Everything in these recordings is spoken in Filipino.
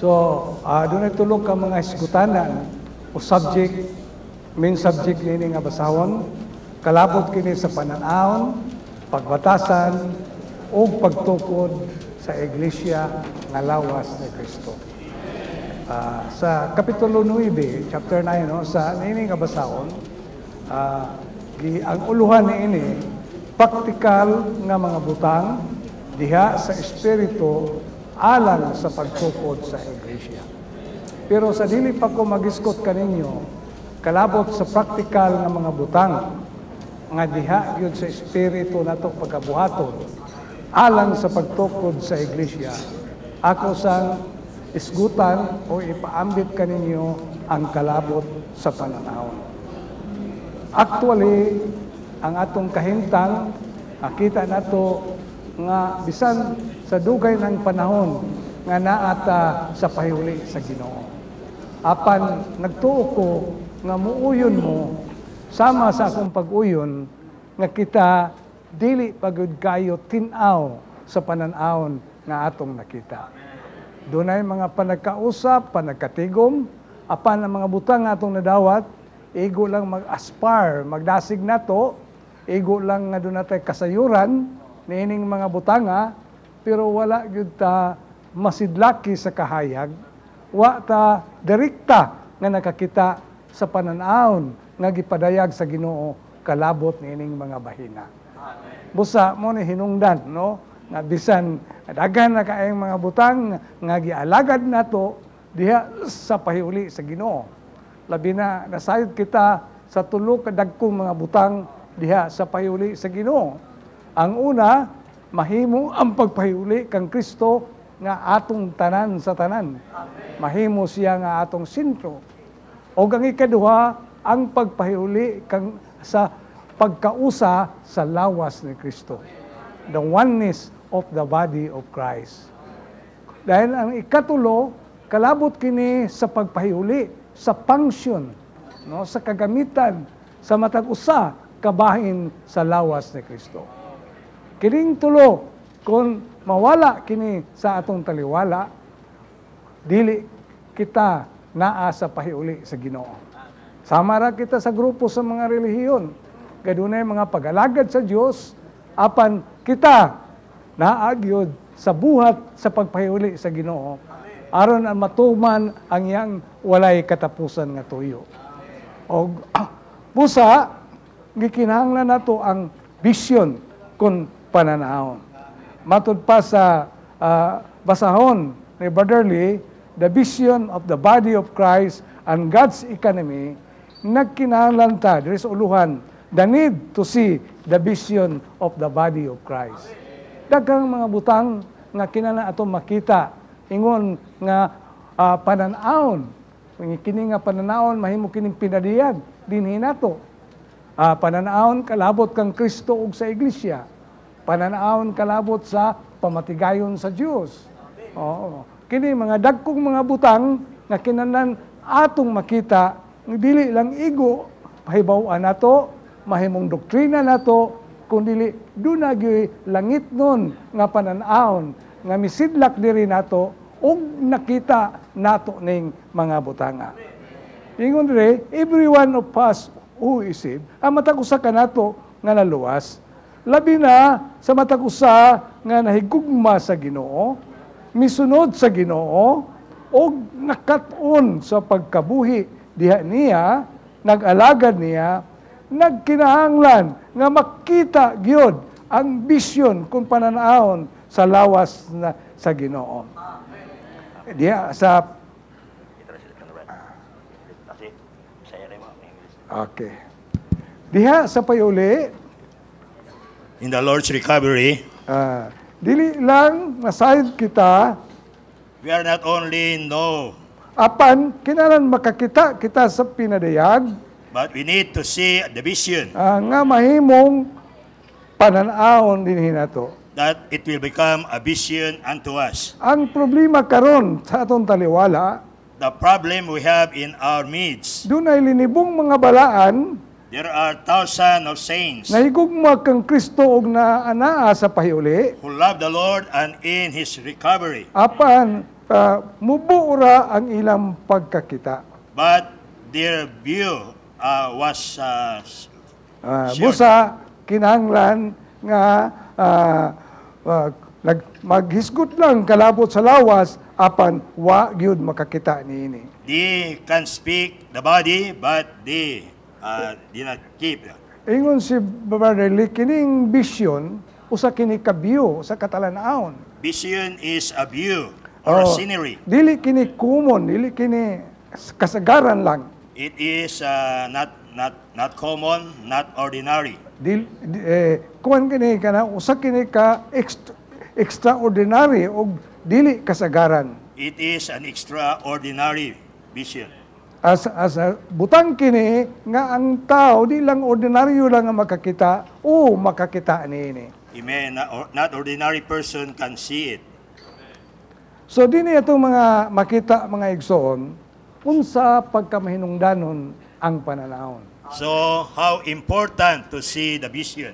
So, uh, doon nagtulog ka mga iskutana o subject, main subject nini nga basahon, kalabot kini sa pananaon, pagbatasan, o pagtukod sa iglesia nga lawas ni Kristo. Uh, sa Kapitulo 9, chapter 9, no, sa nini nga basahon, uh, ah, di, ang uluhan ni ini, praktikal nga mga butang diha sa espiritu alang sa pagtukod sa iglesia. Pero sa dili pa ko magiskot kaninyo, kalabot sa praktikal ng mga butang nga diha gyud sa espiritu nato pagkabuhaton alang sa pagtukod sa iglesia. Ako sang isgutan o ipaambit kaninyo ang kalabot sa pananahon. Actually, ang atong kahintang, nakita nato nga bisan sa dugay ng panahon nga naata sa pahuli sa Ginoo. Apan nagtuo ko nga muuyon mo sama sa akong pag-uyon nga kita dili pagud kayo tinaw sa pananawon nga atong nakita. Dunay mga panagkausap, panagkatigom, apan ang mga butang nga atong nadawat, igo lang mag aspar magdasig nato, igo lang nga dunay kasayuran niining mga butanga pero wala gyud ta masidlaki sa kahayag wa ta direkta nga nakakita sa pananawon nga gipadayag sa Ginoo kalabot niining mga bahina Amen. busa mo ni hinungdan no nga bisan daghan na kaayong mga butang nga gialagad nato diha sa pahiuli sa Ginoo labi na nasayod kita sa tulo kadagkong mga butang diha sa payuli sa Ginoo. Ang una, mahimo ang pagpahiuli kang Kristo nga atong tanan sa tanan. Amen. Mahimo siya nga atong sentro. O ang ikaduha, ang pagpahiuli kang sa pagkausa sa lawas ni Kristo. The oneness of the body of Christ. Dahil ang ikatulo, kalabot kini sa pagpahiuli sa function, no, sa kagamitan, sa matag-usa, kabahin sa lawas ni Kristo. Kining tulo, kon mawala kini sa atong taliwala, dili kita naa sa pahiuli sa ginoo. Sama ra kita sa grupo sa mga relihiyon. Gadunay mga pagalagad sa Dios apan kita naagyod sa buhat sa pagpahiuli sa Ginoo aron ang matuman ang iyang walay katapusan nga tuyo. Og busa gikinahanglan nato ang vision kung pananaon. Matod pa sa uh, basahon ni Brother Lee, the vision of the body of Christ and God's economy, nagkinalan ta, there is uluhan, the need to see the vision of the body of Christ. Daghang mga butang nga kinana ato makita, ingon nga uh, pananaon, kini nga pananaon, mahimo kining pinadiyag, dinhi nato. Uh, pananaon, kalabot kang Kristo ug sa iglesia pananawon kalabot sa pamatigayon sa Dios. Oo. Kini mga dagkong mga butang nga kinanan atong makita dili lang igo pahibaw-an nato mahimong doktrina nato kundi duna gyud langit nun nga pananawon nga misidlak diri nato og nakita nato ning mga butanga. Ingon dire, everyone of us who is isip, ang matag usa ka nato nga naluwas, labi na sa matag usa nga nahigugma sa Ginoo, misunod sa Ginoo og nakatun sa pagkabuhi diha niya, nag-alagad niya, nagkinahanglan nga makita gyud ang bisyon kung pananaon sa lawas na sa Ginoo. Diya sa Okay. Diha sa payuli, in the Lord's recovery, ah, dili lang nasayod kita we are not only no. apan kinalan makakita kita sa pinadayag but we need to see the vision ah, nga mahimong pananahon dinhi nato. that it will become a vision unto us. Ang problema karon sa atong taliwala The problem we have in our midst, dunay linibong mga balaan There are thousands of saints Nahigugma kang Kristo og naa sa pahiuli who love the Lord and in His recovery. Apan, uh, ah, mubo ang ilang pagkakita. But their view uh, was uh, uh, busa kinanglan nga uh, uh, nag maghisgot lang kalabot sa lawas apan wa gyud makakita niini. They can speak the body but they uh, ah, dinakip. Ingon si Babarelli, kining vision, usa kini kabyo, sa katalanaon. Vision is a view or oh, a scenery. Dili kini common, dili kini kasagaran lang. It is uh, not not not common, not ordinary. Dil, eh, kuan kini kana usa kini ka extra, extraordinary og dili kasagaran. It is an extraordinary vision as, as a butang kini nga ang tao di lang ordinaryo lang ang makakita o makakita niini. Amen. Not, ordinary person can see it. So din itong mga makita mga igsoon unsa pagkamahinungdanon ang pananahon. So how important to see the vision.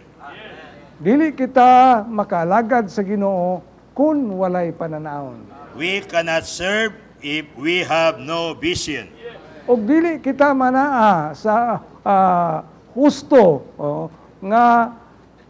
Dili kita makalagad sa Ginoo kun walay pananahon. We cannot serve if we have no vision o dili kita manaa sa uh, husto oh, nga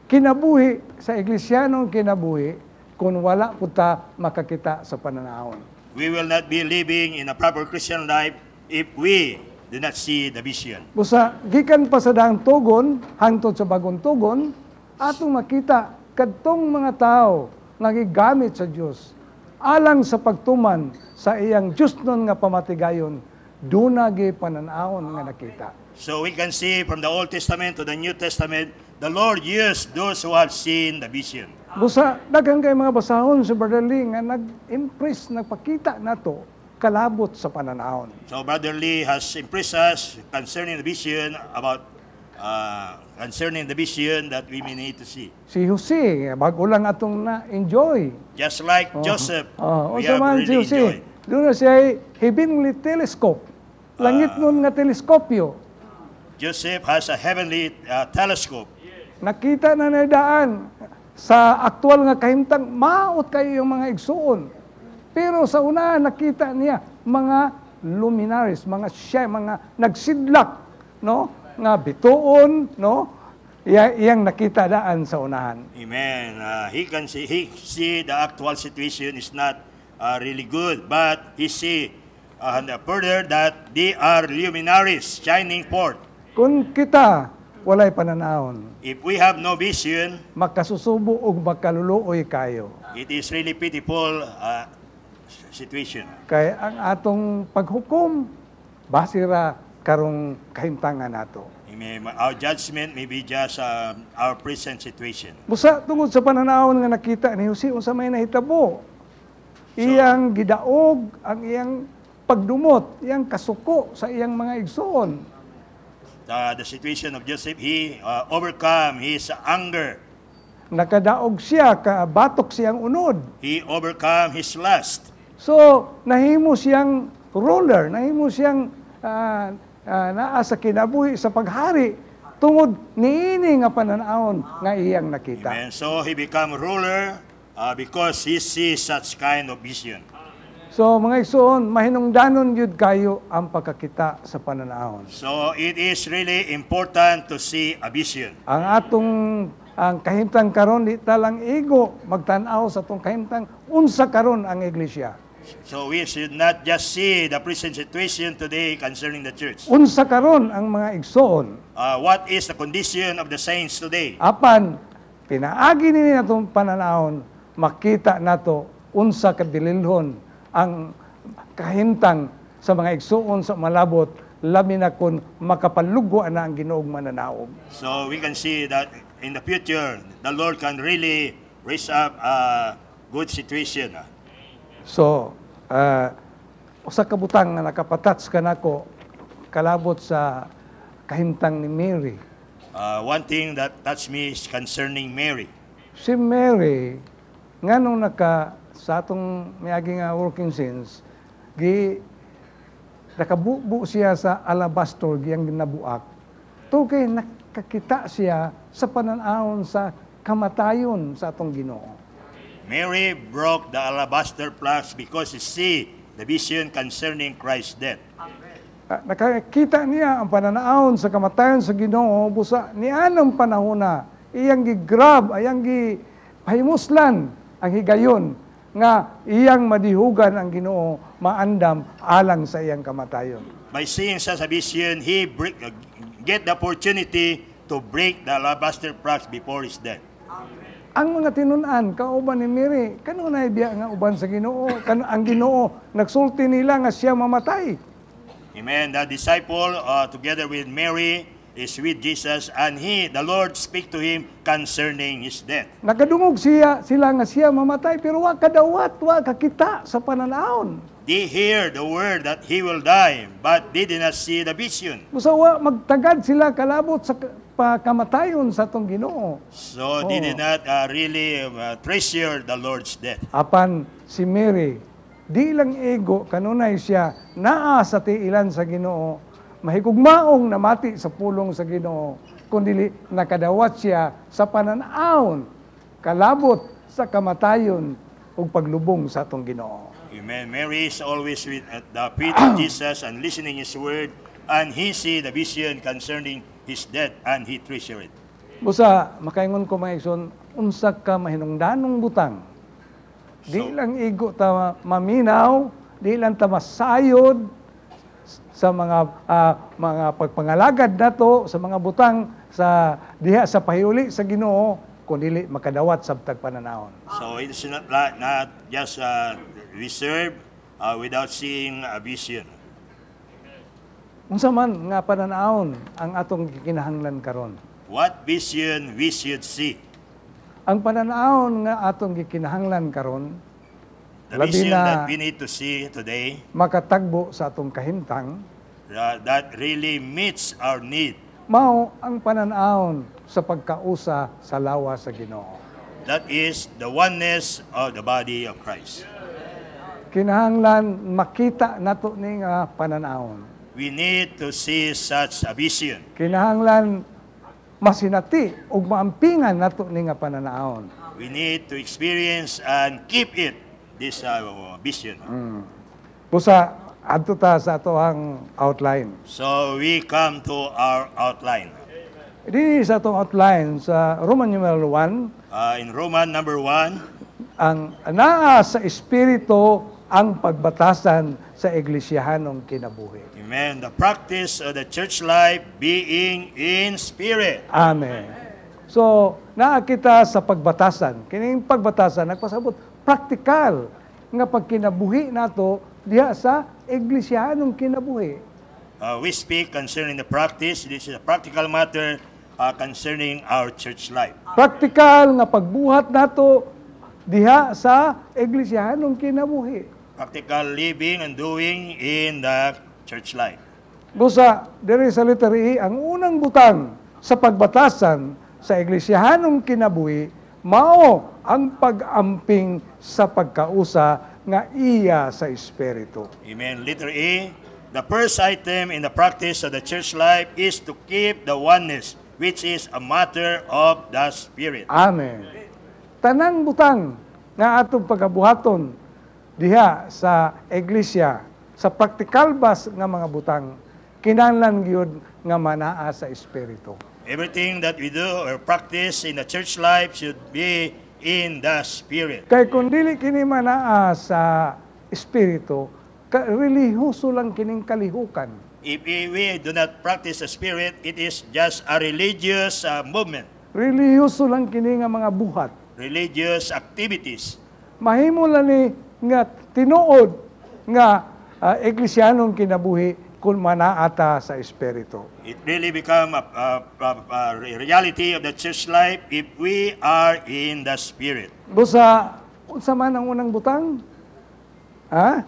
kinabuhi sa iglesia kinabuhi kung wala puta makakita sa pananahon. We will not be living in a proper Christian life if we do not see the vision. Busa, gikan pa sa daang tugon, hangtod sa bagong tugon, atong makita kadtong mga tao nga gigamit sa Dios alang sa pagtuman sa iyang Dios nun nga pamatigayon dunagi pananahon nga nakita. So we can see from the Old Testament to the New Testament, the Lord used those who have seen the vision. Busa, daghang kay mga basahon sa Brother Lee nga nag-impress, nagpakita nato kalabot sa pananahon. So Brother Lee has impressed us concerning the vision about uh, concerning the vision that we may need to see. Si Jose, bago lang atong na-enjoy. Just like oh. Joseph, oh. we oh, have man, really si enjoyed. Doon siya heavenly telescope. Langit ah. nun nga teleskopyo. Joseph has a heavenly uh, telescope. Nakita na na daan sa aktual nga kahimtang, maot kayo yung mga igsuon. Pero sa una, nakita niya mga luminaries, mga siya, mga nagsidlak, no? Nga bituon, no? Iya, iyang nakita daan sa unahan. Amen. Uh, he can see, he see the actual situation is not uh, really good. But he see uh, further that they are luminaries shining forth. Kung kita walay pananahon. If we have no vision, makasusubo og makaluluoy kayo. It is really pitiful uh, situation. Kay ang atong paghukom basira karong kahimtangan nato. our judgment may be just uh, our present situation. Busa tungod sa pananahon nga nakita ni Jose unsa may nahitabo iyang gidaog ang iyang pagdumot, iyang kasuko sa iyang mga igsoon. The, the situation of Joseph, he uh, overcome his anger. Nakadaog siya, batok siyang unod. He overcome his lust. So, nahimo siyang ruler, nahimo siyang uh, uh, naa sa kinabuhi sa paghari tungod niini nga pananahon nga iyang nakita. Amen. So he become ruler uh, because he sees such kind of vision. So mga igsoon, mahinungdanon gyud kayo ang pagkakita sa pananahon. So it is really important to see a vision. Ang atong ang kahimtang karon di talang ego magtan-aw sa atong kahimtang unsa karon ang iglesia. So we should not just see the present situation today concerning the church. Unsa karon ang mga igsoon? Uh, what is the condition of the saints today? Apan pinaagi nini natong pananahon makita nato unsa kadililhon ang kahintang sa mga igsuon sa malabot labi na kun makapalugo na ang Ginoong mananaog. So we can see that in the future the Lord can really raise up a good situation. Ah. So uh, usa ka butang nga nakapatats kanako kalabot sa kahintang ni Mary. Uh, one thing that touched me is concerning Mary. Si Mary, nga nung nagka, sa atong mayagi nga working scenes, gi, nakabubo siya sa alabastor giyang ginabuak. Tukay nakakita siya sa pananahon sa kamatayon sa atong ginoo. Mary broke the alabaster flask because she see the vision concerning Christ's death. Amen. Ah, nakakita niya ang pananaon sa kamatayon sa Ginoo busa ni anong panahon na iyang gigrab ayang gi pahimuslan ang higayon nga iyang madihugan ang Ginoo maandam alang sa iyang kamatayon. By seeing such a vision, he break, uh, get the opportunity to break the alabaster box before his death. Ang mga tinunan, kauban ni Mary, kanunay biya nga uban sa Ginoo, kan ang Ginoo nagsulti nila nga siya mamatay. Amen. The disciple uh, together with Mary is with Jesus and he, the Lord, speak to him concerning his death. Nagadungog siya, sila nga siya mamatay, pero wa kadawat, wa kakita sa pananaon. They hear the word that he will die, but they did not see the vision. wa magtagad sila kalabot sa pagkamatayon sa tong Ginoo. So oh. they did oh. not uh, really uh, treasure the Lord's death. Apan si Mary, di lang ego kanunay siya naa sa tiilan sa Ginoo mahigugmaong namati sa pulong sa Ginoo kundi nakadawat siya sa pananawon kalabot sa kamatayon ug paglubong sa atong Ginoo. Amen. Mary is always with at the feet of Jesus and listening his word and he see the vision concerning his death and he treasure it. Busa makaingon ko mga igsoon unsa ka mahinungdanong butang. So, lang igo ta maminaw, di lang ta masayod, sa mga uh, mga pagpangalagad nato sa mga butang sa diha sa pahiuli sa Ginoo kun dili makadawat sabtag pananahon. So it is not not just uh, reserve uh, without seeing a vision. Unsa man nga pananahon ang atong kinahanglan karon? What vision we should see? Ang pananahon nga atong gikinahanglan karon The labi vision na that we need to see today makatagbo sa atong kahintang that really meets our need. Mao ang pananahon sa pagkausa sa lawa sa Ginoo. That is the oneness of the body of Christ. Kinahanglan makita nato ning uh, pananahon. We need to see such a vision. Kinahanglan masinati ug maampingan nato ning pananahon. We need to experience and keep it this uh, vision. Mm. Busa, adto ta sa atohang outline. So we come to our outline. Di sa atong outline sa Roman numeral 1. Uh, in Roman number 1. Ang naa sa Espiritu ang pagbatasan sa iglesiyanong kinabuhi. Amen. The practice of the church life being in spirit. Amen. Amen. So, naa kita sa pagbatasan. Kining pagbatasan, nagpasabot, praktikal nga pagkinabuhi nato diha sa iglesia kinabuhi. Uh, we speak concerning the practice. This is a practical matter uh, concerning our church life. praktikal nga pagbuhat nato diha sa iglesia kinabuhi. Practical living and doing in the church life. Busa, dere sa letter E, ang unang butang sa pagbatasan sa iglesia kinabuhi, mao ang pag-amping sa pagkausa nga iya sa Espiritu. Amen. Letter E, the first item in the practice of the church life is to keep the oneness which is a matter of the Spirit. Amen. Tanang butang nga atong pagkabuhaton diha sa iglesia, sa praktikal bas nga mga butang, kinahanglan gyud nga manaa sa Espiritu. Everything that we do or practice in the church life should be in the Spirit. Kay kung dili kini manaa sa Espiritu, relihoso lang kining kalihukan. If we do not practice the Spirit, it is just a religious uh, movement. Relihoso lang kini nga mga buhat. Religious activities. Mahimo lang ni nga tinuod nga uh, eklisyanong kinabuhi na ata sa Espiritu. It really become a, a, a, a reality of the church life if we are in the Spirit. Busa, unsa man ang unang butang? Ha?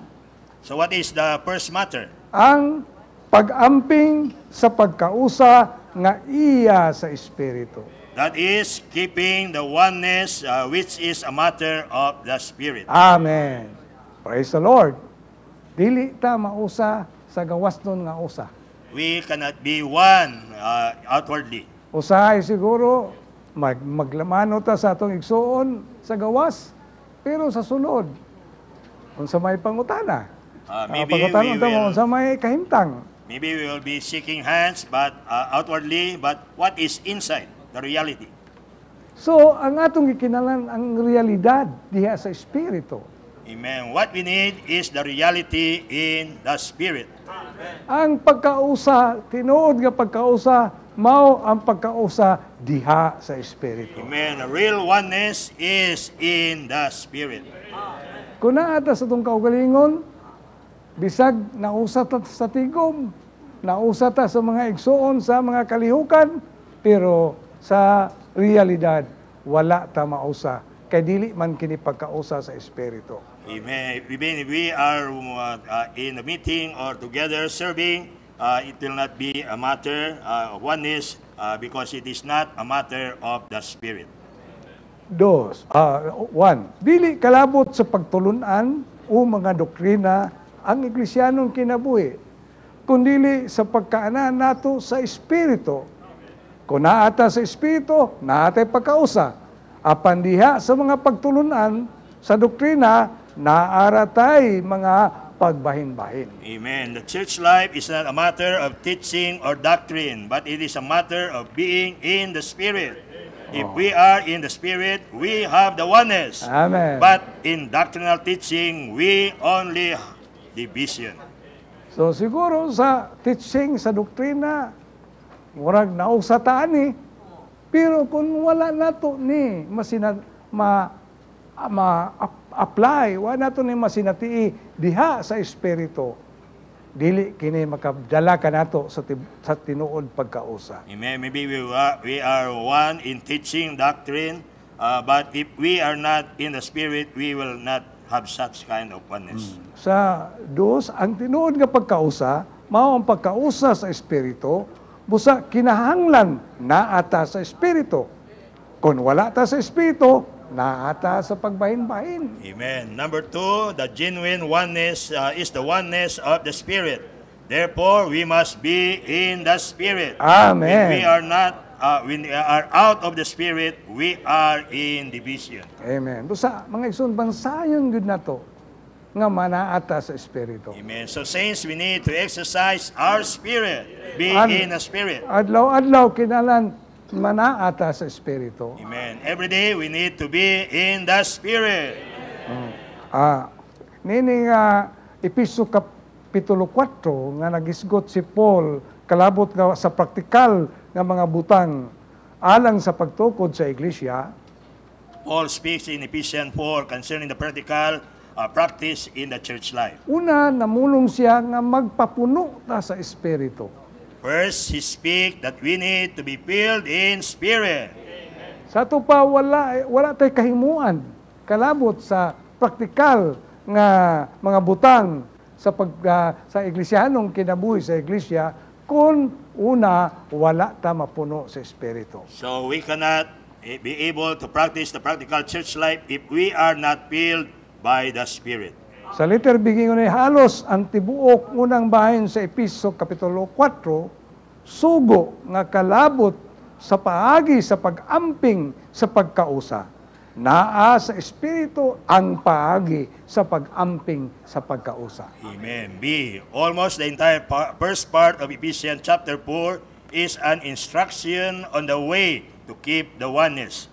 So what is the first matter? Ang pag-amping sa pagkausa nga iya sa Espiritu. That is keeping the oneness uh, which is a matter of the Spirit. Amen. Praise the Lord. Dili ta mausa sa gawas nun nga usa. We cannot be one uh, outwardly. Usahay siguro, mag maglamano ta sa atong igsuon sa gawas, pero sa sunod, kung sa may pangutana. Uh, maybe uh, pangutana we will, kung sa may kahimtang. Maybe we will be shaking hands but uh, outwardly, but what is inside, the reality? So, ang atong ikinalan ang realidad diha sa Espiritu. Amen. What we need is the reality in the Spirit. Ang pagkausa, tinuod nga pagkausa, mao ang pagkausa diha sa Espiritu. Amen. A real oneness is in the Spirit. Amen. Kung naata sa itong kaugalingon, bisag nausa ta sa tigom, nausa ta sa mga igsoon, sa mga kalihukan, pero sa realidad, wala ta mausa. Kay dili man kini pagkausa sa Espiritu. Even, even if we are uh, in a meeting or together serving, uh, it will not be a matter uh, of oneness uh, because it is not a matter of the Spirit. Dos, uh, one, dili kalabot sa pagtulunan o mga doktrina ang iglesianong kinabuhi, kundili sa pagkaana nato sa Espiritu. Kung naata sa Espiritu, naatay pagkausa. Apan diha sa mga pagtulunan sa doktrina, naaratay mga pagbahin-bahin. Amen. The church life is not a matter of teaching or doctrine, but it is a matter of being in the Spirit. If oh. we are in the Spirit, we have the oneness. Amen. But in doctrinal teaching, we only division. So siguro sa teaching, sa doktrina, murag nausataan ni. Eh. Pero kung wala na to ni, masina, ma, ma, apply wa nato ni masinati diha sa espiritu dili kini makadala kanato sa sa tinuod pagkausa amen maybe we are, we are one in teaching doctrine uh, but if we are not in the spirit we will not have such kind of oneness hmm. sa dos ang tinuod nga pagkausa mao ang pagkausa sa espiritu busa kinahanglan na ata sa espiritu kung wala ta sa espiritu naata sa pagbahin-bahin. Amen. Number two, the genuine oneness uh, is the oneness of the Spirit. Therefore, we must be in the Spirit. Amen. When we are not, uh, when we are out of the Spirit, we are in division. Amen. Busa, mga isun, bansayon yun na to nga manaata sa Espiritu. Amen. So saints, we need to exercise our spirit. Be in the Spirit. Adlaw-adlaw, kinalan, manaata sa Espiritu. Amen. Every day we need to be in the Spirit. Amen. Hmm. Ah, nini nga Episo Kapitulo 4 nga nagisgot si Paul kalabot nga sa praktikal nga mga butang alang sa pagtukod sa iglesia. Paul speaks in Ephesians 4 concerning the practical uh, practice in the church life. Una, namulong siya nga magpapuno ta sa Espiritu. First, he speak that we need to be filled in spirit. Amen. Sa ito pa, wala, eh, wala tayo kahimuan. Kalabot sa praktikal nga mga butang sa pag uh, sa iglesyhanong kinabuhi sa iglesia kung una wala ta mapuno sa espiritu. So we cannot eh, be able to practice the practical church life if we are not filled by the Spirit. Sa letter bigay ni halos ang tibuok unang bahin sa Episo Kapitulo 4 sugo nga kalabot sa paagi sa pag-amping sa pagkausa. Naa sa Espiritu ang paagi sa pag-amping sa pagkausa. Amen. B. Almost the entire part, first part of Ephesians chapter 4 is an instruction on the way to keep the oneness.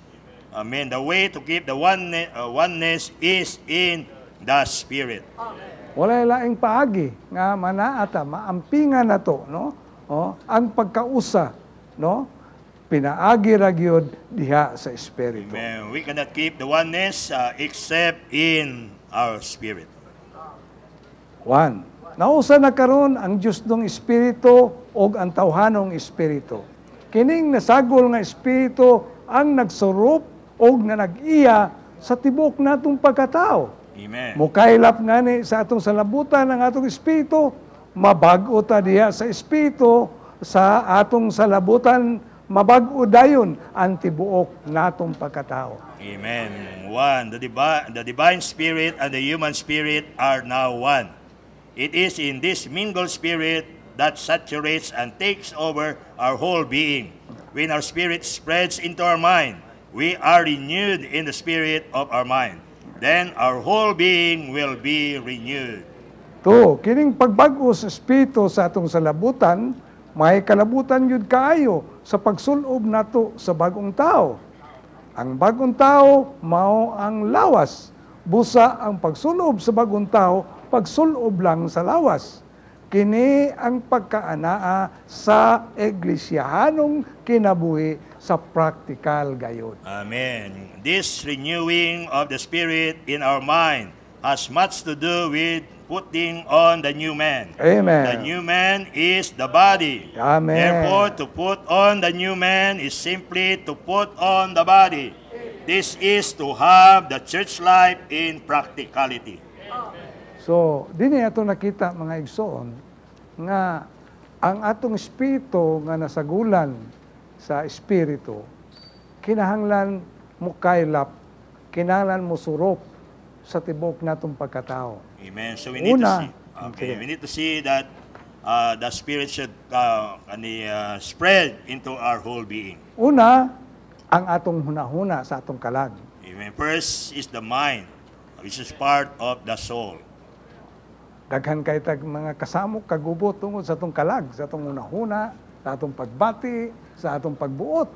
Amen. The way to keep the oneness, uh, oneness is in the Spirit. Amen. Walay laing paagi nga manaata, maampingan na to, no? oh, ang pagkausa, no? Pinaagi ra gyud diha sa espiritu. Amen. We cannot keep the oneness uh, except in our spirit. One. Nausa na karon ang Dios ng espiritu og ang tawhanong espiritu. Kining nasagol nga espiritu ang nagsurup og nag iya sa tibok natong pagkatao. Amen. Mukailap nga ni sa atong salabutan ang atong espiritu mabago ta diha sa espiritu sa atong salabutan mabag-o dayon ang tibuok natong pagkatao. Amen. One, the, divi- the divine spirit and the human spirit are now one. It is in this mingled spirit that saturates and takes over our whole being. When our spirit spreads into our mind, we are renewed in the spirit of our mind. Then our whole being will be renewed. To, kining pagbago sa espiritu sa atong salabutan, may kalabutan yun kayo sa pagsulob nato sa bagong tao. Ang bagong tao, mao ang lawas. Busa ang pagsulob sa bagong tao, pagsulob lang sa lawas. Kini ang pagkaanaa sa eglesyahanong kinabuhi sa praktikal gayod. Amen. This renewing of the Spirit in our mind has much to do with putting on the new man. Amen. The new man is the body. Amen. Therefore, to put on the new man is simply to put on the body. This is to have the church life in practicality. So, din ato nakita mga igsoon nga ang atong espiritu nga nasagulan sa espiritu kinahanglan mo kaylap, kinahanglan mo surop sa tibok natong pagkatao. Amen. So we need Una, to see. Mm, okay, we need to see that uh, the Spirit should uh, uh, spread into our whole being. Una, ang atong hunahuna sa atong kalag. Amen. First is the mind, which is part of the soul. Daghan kay tag mga kasamo kagubo tungod sa atong kalag, sa atong hunahuna, sa atong pagbati, sa atong pagbuot.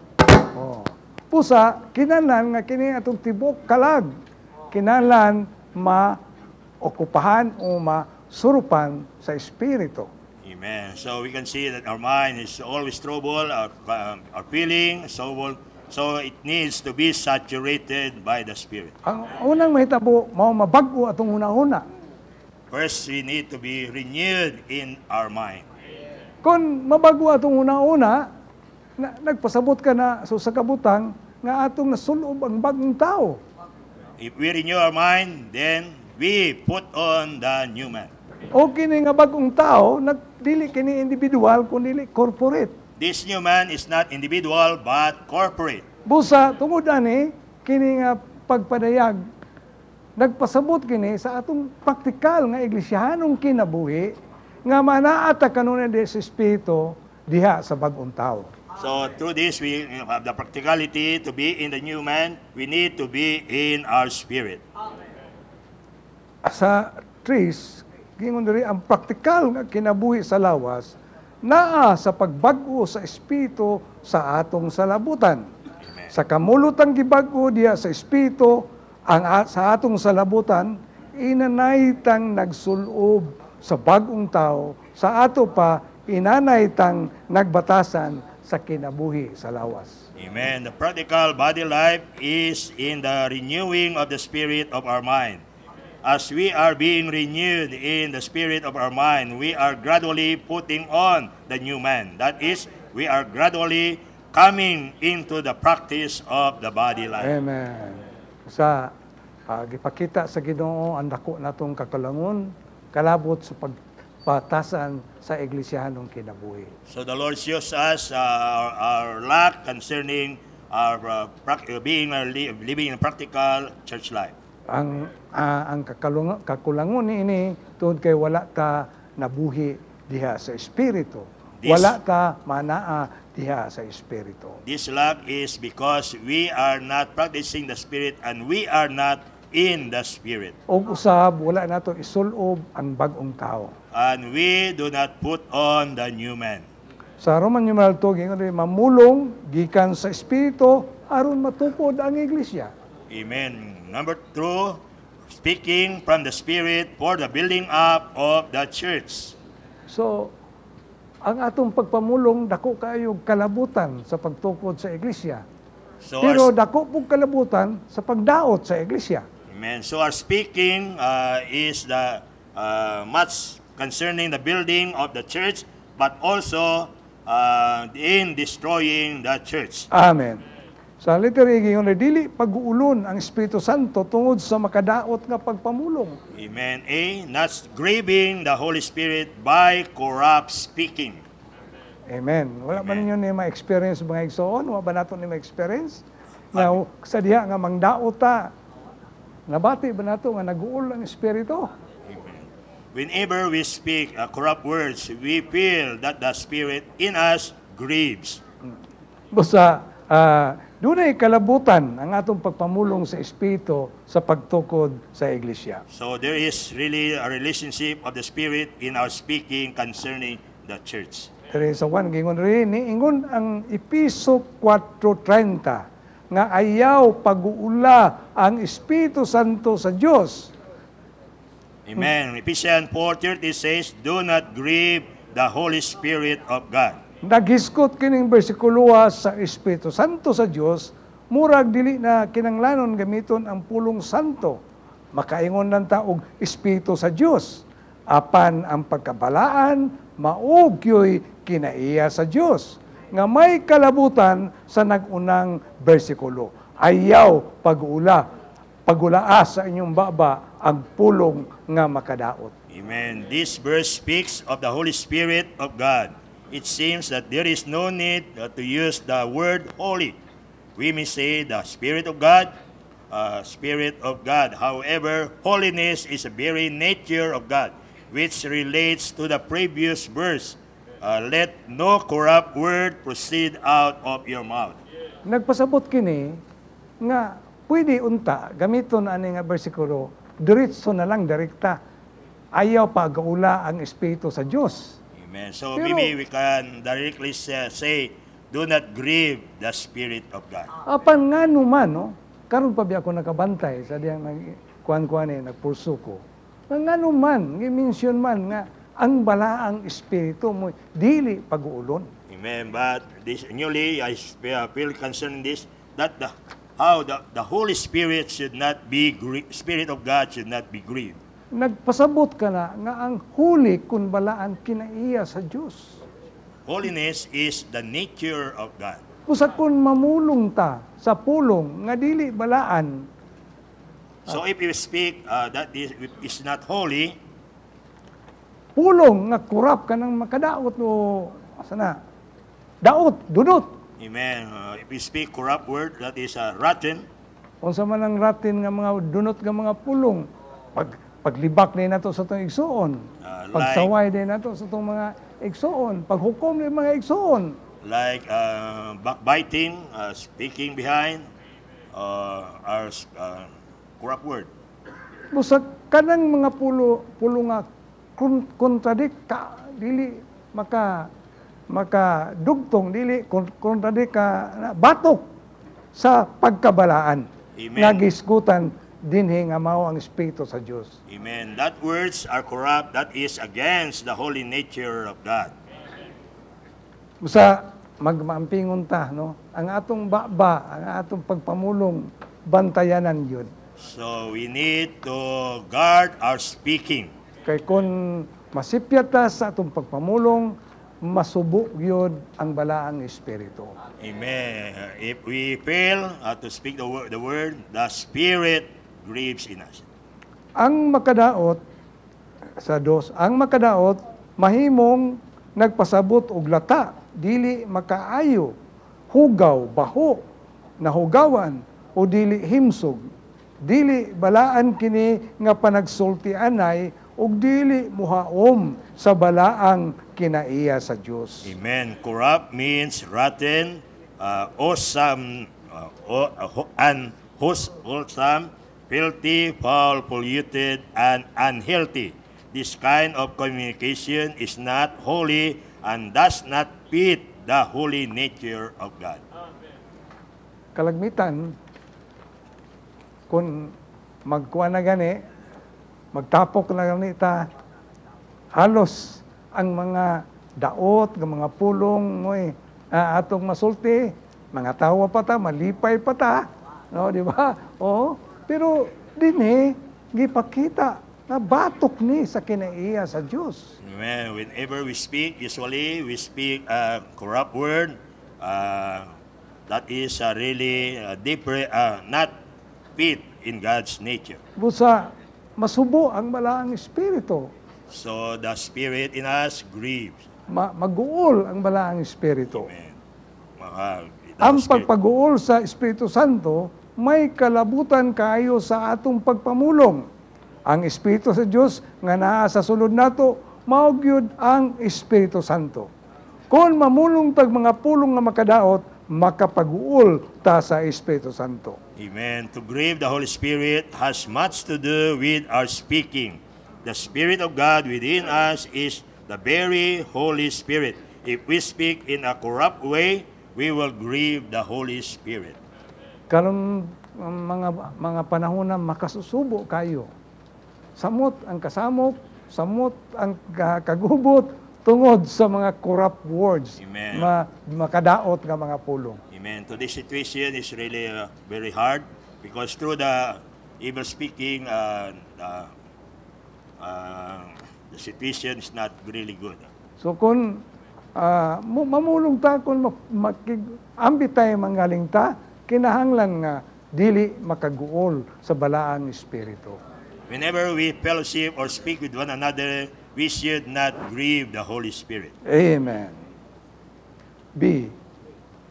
Oh. Pusa, kinalan nga kini atong tibok kalag. Kinalan ma okupahan o masurupan sa Espiritu. Amen. So we can see that our mind is always troubled, our, um, our feeling, so, so it needs to be saturated by the Spirit. Ang unang mahitabo, mao mabago atong una-una. First, we need to be renewed in our mind. Kung mabago atong una-una, na, nagpasabot ka na so sa kabutang nga atong nasulob ang bagong tao. If we renew our mind, then we put on the new man. O kini nga bagong tao, nagdili kini individual kundi corporate. This new man is not individual but corporate. Busa tungod ani kini nga pagpadayag nagpasabot kini sa atong praktikal nga iglesihanong kinabuhi nga manaata kanunay di sa espiritu diha sa bagong tao. So through this, we have the practicality to be in the new man. We need to be in our spirit sa trees, gingon diri ang praktikal nga kinabuhi sa lawas naa sa pagbag-o sa espiritu sa atong salabutan. Sa kamulotang gibag-o diya sa espiritu ang sa atong salabutan inanay tang nagsulob sa bagong tao sa ato pa inanay inanaytang nagbatasan sa kinabuhi sa lawas. Amen. The practical body life is in the renewing of the spirit of our mind as we are being renewed in the spirit of our mind, we are gradually putting on the new man. That is, we are gradually coming into the practice of the body life. Amen. Sa uh, gipakita sa Ginoo ang dako natong kakalangon kalabot sa pagpatasan sa iglesia nung kinabuhi. So the Lord shows us uh, our, our lack concerning our uh, being uh, living in practical church life. Ang uh, ang kakulangon ni ini tungod kay wala ta nabuhi diha sa espiritu. This, wala ta manaa diha sa espiritu. This lack is because we are not practicing the spirit and we are not in the spirit. Og usab wala nato isulob ang bagong tao. And we do not put on the new man. Sa Roman numeral 2 gingon mamulong gikan sa espiritu aron matupod ang iglesia. Amen. Number 2, speaking from the Spirit for the building up of the church. So, ang atong pagpamulong dako kayo kalabutan sa pagtukod sa iglesia. So Pero our, dako pong kalabutan sa pagdaot sa iglesia. Amen. So our speaking uh, is the uh, much concerning the building of the church but also uh, in destroying the church. Amen. Sa literary ngayon, dili pag-uulon ang Espiritu Santo tungod sa makadaot nga pagpamulong. Amen. A. Not grieving the Holy Spirit by corrupt speaking. Amen. Wala Amen. ba ninyo ni ma-experience mga igsoon? Wala ba nato ni ma-experience? Na sa diha nga mangdaota, nabati ba nato nga naguol ang Espiritu? Amen. Whenever we speak uh, corrupt words, we feel that the Spirit in us grieves. Hmm. Busa, uh, doon ay kalabutan ang atong pagpamulong sa Espiritu sa pagtukod sa Iglesia. So there is really a relationship of the Spirit in our speaking concerning the church. There is a one, gingon rin, ingon ang Episo 4.30 nga ayaw pag-uula ang Espiritu Santo sa Diyos. Amen. Hmm. Ephesians 4.30 says, Do not grieve the Holy Spirit of God Naghiskot kining bersikulo sa Espiritu Santo sa Dios murag dili na kinanglanon gamiton ang pulong santo. Makaingon ng taog Espiritu sa Dios. Apan ang pagkabalaan maugyoy kinaiya sa Dios nga may kalabutan sa nagunang bersikulo. Ayaw pag-ula, pagulaas sa inyong baba ang pulong nga makadaot. Amen. This verse speaks of the Holy Spirit of God it seems that there is no need to use the word holy. We may say the Spirit of God, uh, Spirit of God. However, holiness is a very nature of God, which relates to the previous verse. Uh, Let no corrupt word proceed out of your mouth. Nagpasabot kini nga pwede unta gamiton ani nga bersikulo diretso na lang direkta ayaw pagula ang espiritu sa Dios Amen. So Pero, maybe we can directly say, do not grieve the Spirit of God. Apan ah, nga naman, no? Karoon pa ako nakabantay sa diyang nagkuhan-kuhan eh, nagpurso ko. Nga naman, i-mention man nga, ang balaang espiritu mo, dili pag-uulon. Amen. But this, newly, I feel concerned this, that the, how the, the Holy Spirit should not be, spirit of God should not be grieved nagpasabot ka na nga ang huli kun balaan kinaiya sa Dios. Holiness is the nature of God. Usa kun mamulong ta sa pulong nga dili balaan. So if you speak uh, that is, is not holy, pulong nga kurap ka ng makadaot o sana daot dudot amen uh, if you speak corrupt word that is uh, rotten unsa man ang rotten nga mga dunot nga mga pulong pag paglibak din nato sa itong igsuon. Uh, ah, like, pagsaway din nato sa itong mga igsuon. Paghukom din mga igsuon. Like uh, backbiting, uh, speaking behind, uh, our uh, corrupt word. Busa kanang mga pulo pulo nga kontradik ka dili maka maka dugtong dili kontradik ka batok sa pagkabalaan Amen. nga dinhi nga mao ang espiritu sa Dios. Amen. That words are corrupt. That is against the holy nature of God. Usa magmaampingon ta no. Ang atong baba, ang atong pagpamulong bantayanan yun. So we need to guard our speaking. Kay kun masipyat ta sa atong pagpamulong, masubok yun ang balaang espiritu. Amen. If we fail uh, to speak the word, the word, the spirit grapes in us. Ang makadaot sa dos, ang makadaot mahimong nagpasabot og lata dili makaayo hugaw baho nahugawan o dili himsog dili balaan kini nga panagsulti anay og dili muhaom sa balaang kinaiya sa Dios. Amen. Corrupt means rotten, uh, awesome, uh, uh, and host, awesome, filthy, foul, polluted, and unhealthy. This kind of communication is not holy and does not fit the holy nature of God. Kalagmitan, kung magkuha na gani, magtapok na gani ta, halos ang mga daot, ng mga pulong mo uh, ah, atong masulti, mga tawa pa ta, malipay pa ta. No, di ba? Oo. Pero dinhi eh, gipakita na batok ni sa kinaiya sa Dios. Amen. Whenever we speak, usually we speak uh, corrupt word. Uh, that is uh, really uh, deeper, uh, not fit in God's nature. Busa, masubo ang balaang espiritu. So the spirit in us grieves. Ma maguol ang balaang espiritu. Amen. Maka, ang pagpaguol sa Espiritu Santo may kalabutan kayo sa atong pagpamulong. Ang Espiritu sa Dios nga naa sa sulod nato mao ang Espiritu Santo. Kon mamulong tag mga pulong nga makadaot, makapaguol ta sa Espiritu Santo. Amen. To grieve the Holy Spirit has much to do with our speaking. The Spirit of God within us is the very Holy Spirit. If we speak in a corrupt way, we will grieve the Holy Spirit. Karon mga mga panahon na makasusubo kayo. Samot ang kasamok, samot ang kagubot tungod sa mga corrupt words Amen. ma makadaot nga mga pulong. Amen. So this situation is really uh, very hard because through the evil speaking uh, the, uh, the situation is not really good. So kung uh, mamulong ta kung makig ambit tayo manggaling ta kinahanglan nga dili makaguol sa balaang espiritu. Whenever we fellowship or speak with one another, we should not grieve the Holy Spirit. Amen. B.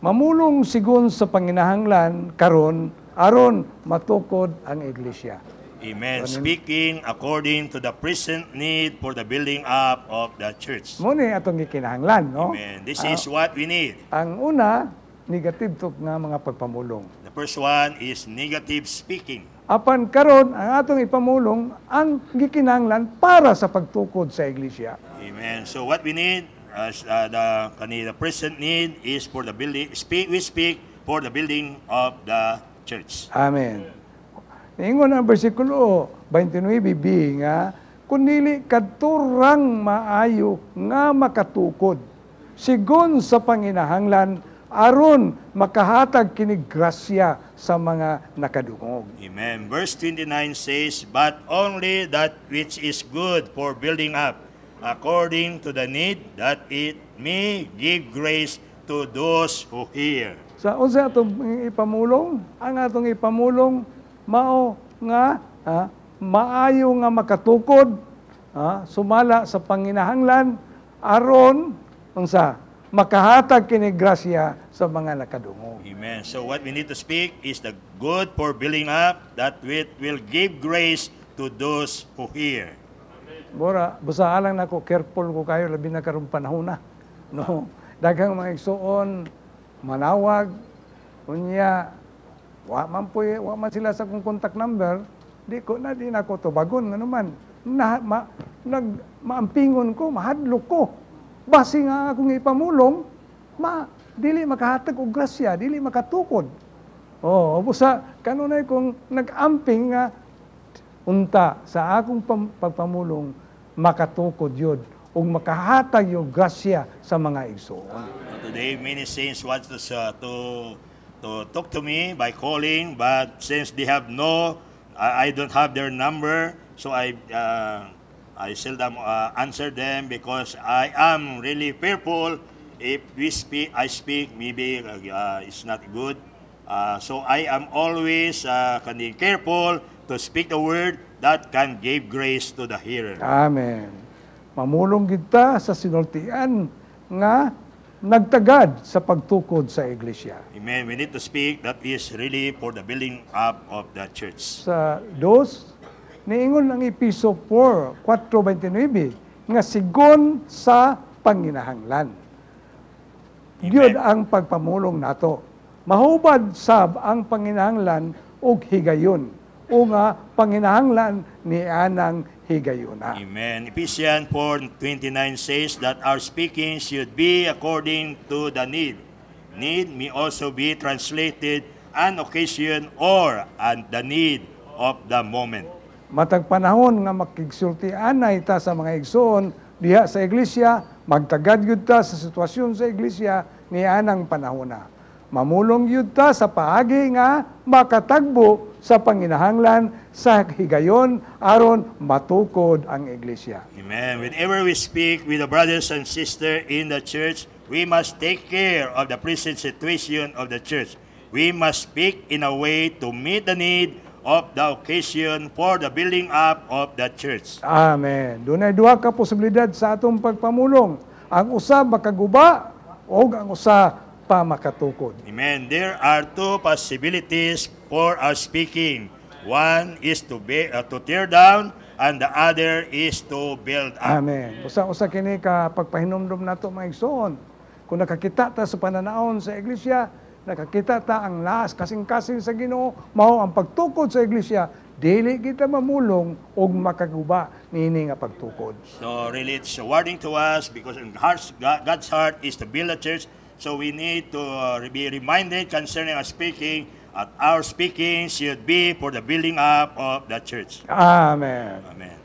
Mamulong sigon sa panginahanglan karon aron matukod ang iglesia. Amen. Speaking according to the present need for the building up of the church. Muna atong gikinahanglan, no? Amen. This ah. is what we need. Ang una, negative tok nga mga pagpamulong. The first one is negative speaking. Apan karon ang atong ipamulong ang gikinanglan para sa pagtukod sa iglesia. Amen. So what we need as uh, the kanina present need is for the building speak we speak for the building of the church. Amen. Ingon ang bersikulo 29b nga kunili katurang maayo nga makatukod sigon sa panginahanglan aron makahatag kini grasya sa mga nakadungog. Amen. Verse 29 says, But only that which is good for building up, according to the need, that it may give grace to those who hear. Sa so, unsa atong ipamulong? Ang atong ipamulong mao nga ha, maayo nga makatukod ha, sumala sa panginahanglan aron unsa makahatag kini grasya sa mga nakadungo. Amen. So what we need to speak is the good for building up that it will give grace to those who hear. Bora, busa busaha na ko, careful ko kayo labi na karong panahon na. No. Daghang mga igsuon manawag unya wa man po eh, wa man sila sa kong contact number di ko na di na ko to bagon ano man na ma, nag maampingon ko mahadlok ko Basi nga akong ipamulong, ma, dili makahatag og grasya, dili makatukod. Oh, obo sa kanunay kong nag-amping nga unta sa akong pagpamulong makatukod yod o makahatag yung grasya sa mga igsoon. So today, many saints want to, uh, to, to talk to me by calling, but since they have no, I, I don't have their number, so I uh, I seldom uh, answer them because I am really fearful if we speak, I speak, maybe uh, it's not good. Uh, so I am always uh, careful to speak the word that can give grace to the hearer. Amen. Mamulong kita sa sinultian nga nagtagad sa pagtukod sa iglesia. Amen. We need to speak that is really for the building up of the church. Sa dos niingon ang Episo 4, 4.29, nga sigon sa panginahanglan. Yun ang pagpamulong nato. Mahubad sab ang panginahanglan og higayon o nga panginahanglan ni anang higayuna. Amen. Ephesians 4.29 says that our speaking should be according to the need. Need may also be translated an occasion or and the need of the moment. Matag panahon nga makigsulti anay ta sa mga igsoon diha sa iglesia, magtagad gyud ta sa sitwasyon sa iglesia ni anang panahona. Mamulong gyud ta sa paagi nga makatagbo sa panginahanglan sa higayon aron matukod ang iglesia. Amen. Whenever we speak with the brothers and sisters in the church, we must take care of the present situation of the church. We must speak in a way to meet the need of the occasion for the building up of the church. Amen. Dunay duha ka posibilidad sa atong pagpamulong. Ang usa makaguba o ang usa pamakatukod. Amen. There are two possibilities for our speaking. One is to be uh, to tear down and the other is to build up. Amen. Usa usa kini ka pagpahinumdum nato mga igsoon. Kung nakakita ta sa pananaon sa iglesia, nakakita ta ang laas kasing-kasing sa Ginoo mao ang pagtukod sa iglesia dili kita mamulong og makaguba nini nga pagtukod so really it's a warning to us because in hearts, God's heart is to build a church so we need to uh, be reminded concerning our speaking at our speaking should be for the building up of the church amen amen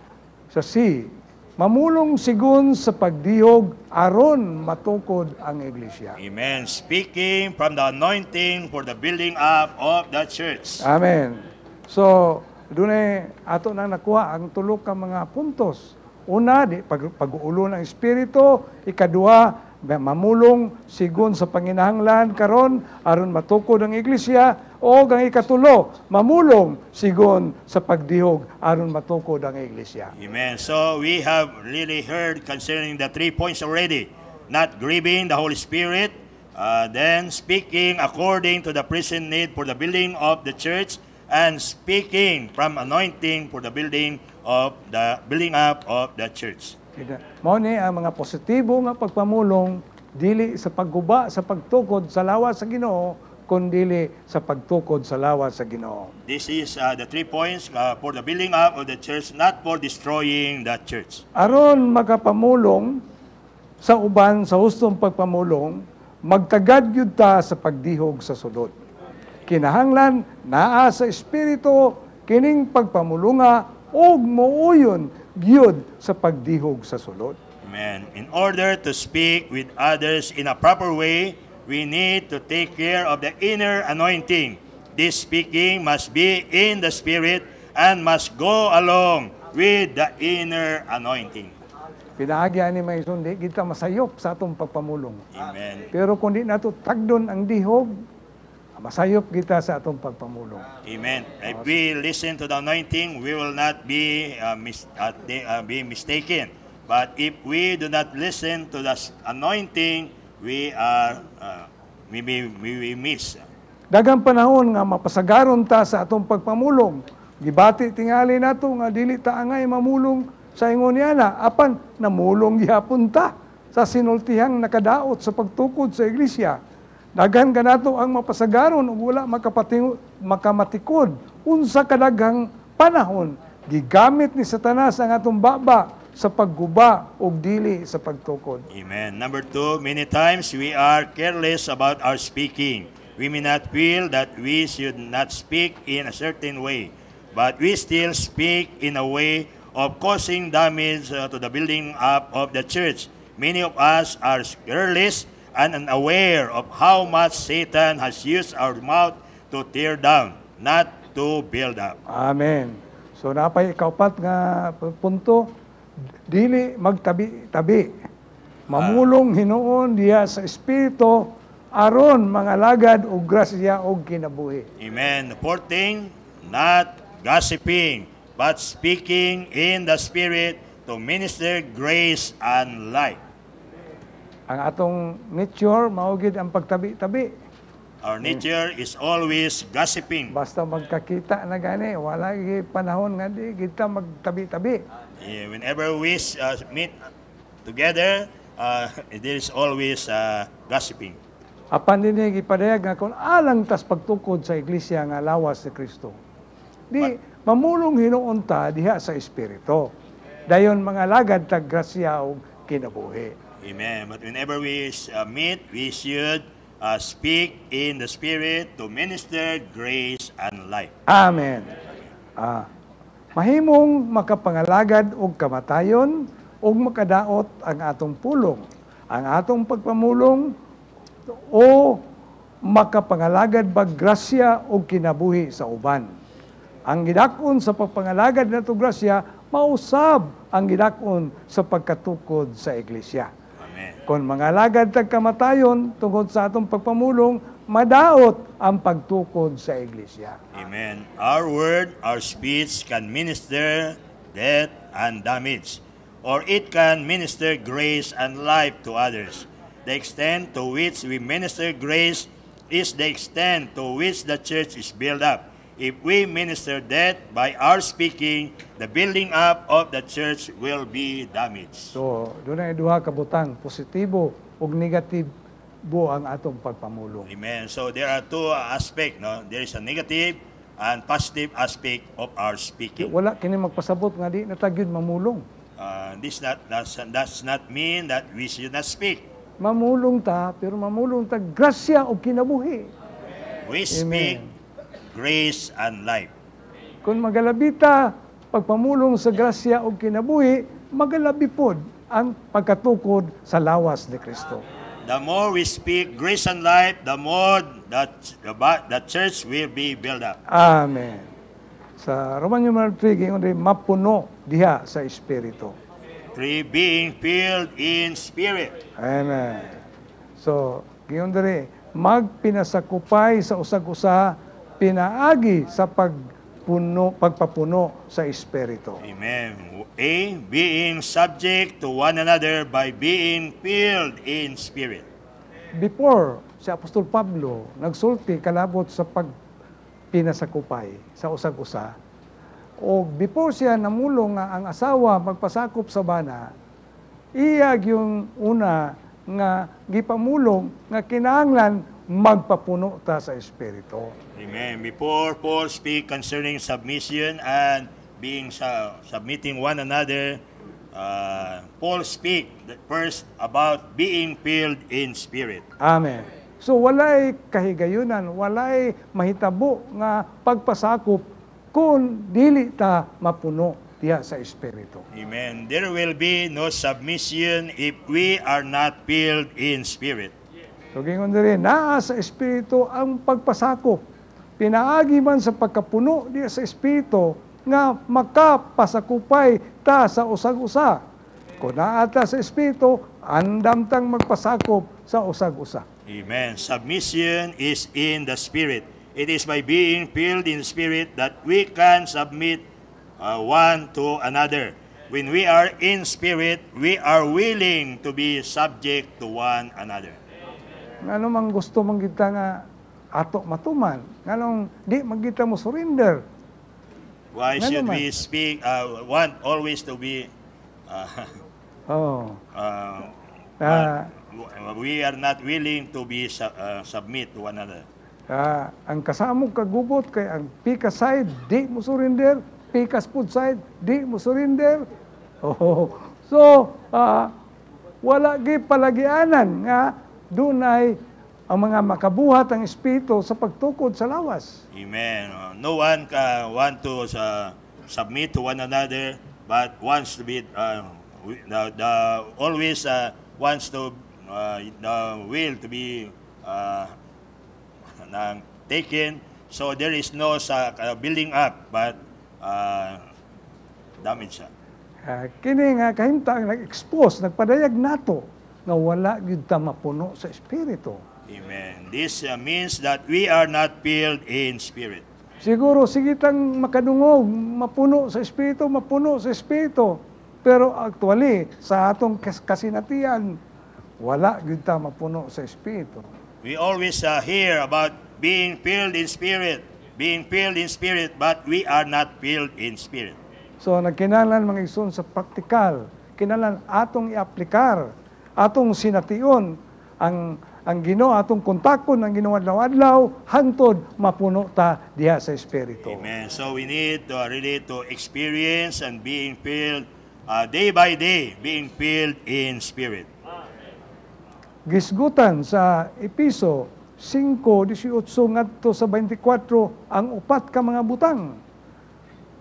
so see mamulong sigun sa pagdihog aron matukod ang iglesia. Amen. Speaking from the anointing for the building up of the church. Amen. So, dunay ato nang nakuha ang tulo ka mga puntos. Una, di, pag, pag-uulo ng Espiritu. ikadua, mamulong sigon sa panginahanglan karon aron matukod ang iglesia o ang ikatulo mamulong sigon sa pagdihog aron matukod ang iglesia. Amen. So we have really heard concerning the three points already. Not grieving the Holy Spirit, uh, then speaking according to the present need for the building of the church and speaking from anointing for the building of the building up of the church. Mao ni ang mga positibo nga pagpamulong dili sa pagguba sa pagtukod sa lawas sa Ginoo kundi sa pagtukod sa lawas sa Ginoo. This is uh, the three points uh, for the building up of the church, not for destroying the church. Aron makapamulong sa uban sa hustong pagpamulong, magtagad gyud ta sa pagdihog sa sulod. Kinahanglan naa sa espiritu kining pagpamulunga og muuyon yun sa pagdihog sa sulod. Amen. In order to speak with others in a proper way, we need to take care of the inner anointing. This speaking must be in the Spirit and must go along with the inner anointing. Pinaagi ani Maison, di kita masayop sa atong pagpamulong. Amen. Pero kung di nato tagdon ang dihog, Masayop kita sa atong pagpamulong. Amen. If we listen to the anointing, we will not be uh, mis uh, uh, be mistaken. But if we do not listen to the anointing, we are uh, we, we, we miss. Dagang panahon nga mapasagaron ta sa atong pagpamulong. Gibati tingali nato nga dili ta angay mamulong sa ingon yana apan namulong gihapon ta sa sinultihang nakadaot sa pagtukod sa iglesia Daghan ganato ang mapasagaron ug wala makapating makamatikod unsa kadaghang panahon gigamit ni Satanas ang atong baba sa pagguba o dili sa pagtukod. Amen. Number two, many times we are careless about our speaking. We may not feel that we should not speak in a certain way, but we still speak in a way of causing damage uh, to the building up of the church. Many of us are careless and unaware of how much Satan has used our mouth to tear down, not to build up. Amen. So napay ikapat nga punto dili magtabi-tabi. Mamulong uh, ah. hinuon diya sa espiritu aron mga lagad og grasya og kinabuhi. Amen. The not gossiping, but speaking in the spirit to minister grace and light ang atong nature maugid ang pagtabi-tabi. Our nature is always gossiping. Basta magkakita na gani, wala panahon nga di kita magtabi-tabi. Yeah, whenever we uh, meet together, uh, there is always uh, gossiping. Apan dinhi eh, gipadayag nga kon alang tas pagtukod sa iglesia nga lawas ni Kristo. Di But, mamulong hinuon ta diha sa espiritu. Dayon mga lagad tag grasya og kinabuhi. Amen. But whenever we uh, meet, we should uh, speak in the Spirit to minister grace and life. Amen. Ah, mahimong makapangalagad og kamatayon og makadaot ang atong pulong, ang atong pagpamulong o makapangalagad bag grasya o kinabuhi sa uban. Ang gidakon sa pagpangalagad na to grasya, mausab ang gidakon sa pagkatukod sa iglesia. Kung mga lagad kamatayon tungod sa atong pagpamulong, madaot ang pagtukod sa iglesia. Amen. Our word, our speech can minister death and damage, or it can minister grace and life to others. The extent to which we minister grace is the extent to which the church is built up if we minister that by our speaking, the building up of the church will be damaged. So, doon ay duha ka butang, positibo ug negative bo ang atong pagpamulong. Amen. So there are two aspect, no? There is a negative and positive aspect of our speaking. Wala kini magpasabot nga di natagyod mamulong. Uh, this not does, does not mean that we should not speak. Mamulong ta, pero mamulong ta grasya o kinabuhi. We speak Amen grace and life. Kung magalabita, pagpamulong sa grasya o kinabuhi, magalabi pod ang pagkatukod sa lawas ni Kristo. The more we speak grace and life, the more that the, the church will be built up. Amen. Sa Roman numeral 3, gingon mapuno diha sa Espiritu. Three, being filled in spirit. Amen. So, giyon diri, magpinasakupay sa usag-usa pinaagi sa pagpuno, pagpapuno sa Espiritu. Amen. A. Being subject to one another by being filled in Spirit. Before, si Apostol Pablo nagsulti kalabot sa pagpinasakupay sa usag-usa. O before siya namulong nga ang asawa magpasakop sa bana, iyag yung una nga gipamulong nga kinahanglan magpapuno ta sa Espiritu. Amen. Before Paul speak concerning submission and being uh, submitting one another, uh, Paul speak first about being filled in spirit. Amen. So walay kahigayunan, walay mahitabo nga pagpasakop kung dili ta mapuno diya sa espiritu. Amen. There will be no submission if we are not filled in spirit. So gingon na rin, naa sa espiritu ang pagpasakop pinaagi man sa pagkapuno diya sa Espiritu nga makapasakupay ta sa usag-usa. Kung naata sa Espiritu, andam tang magpasakop sa usag-usa. Amen. Submission is in the Spirit. It is by being filled in Spirit that we can submit uh, one to another. When we are in Spirit, we are willing to be subject to one another. Ano mang gusto mong kita nga ato matuman nganong di magita mo surrender why Ngano should man? we speak uh, want always to be uh, oh uh, uh, we are not willing to be su uh, submit to one another uh, ang kasamo kagugot kay ang pika side di mo surrender pika food side di mo surrender oh so uh, wala gi palagianan nga dunay ang mga makabuhat ang Espiritu sa pagtukod sa lawas. Amen. Uh, no one can want to uh, submit to one another but wants to be uh, the, the, always uh, wants to uh, the will to be uh, taken so there is no uh, building up but uh, damage siya. Uh, kini nga kahimtang nag-expose, nagpadayag nato nga wala gyud ta mapuno sa espiritu. Amen. This uh, means that we are not filled in spirit. Siguro, sige tang makadungog, mapuno sa Espiritu, mapuno sa Espiritu. Pero actually, sa atong kasinatian, wala yun ta mapuno sa Espiritu. We always uh, hear about being filled in Spirit, being filled in Spirit, but we are not filled in Spirit. So, nagkinalan mga igsoon sa praktikal, kinalan atong iaplikar, atong sination ang ang Ginoo atong kontakon ang Ginoo adlaw-adlaw hangtod mapuno ta diha sa espiritu. Amen. So we need to uh, really to experience and being filled uh, day by day, being filled in spirit. Gisgutan sa Episo 5:18 ngadto sa 24 ang upat ka mga butang.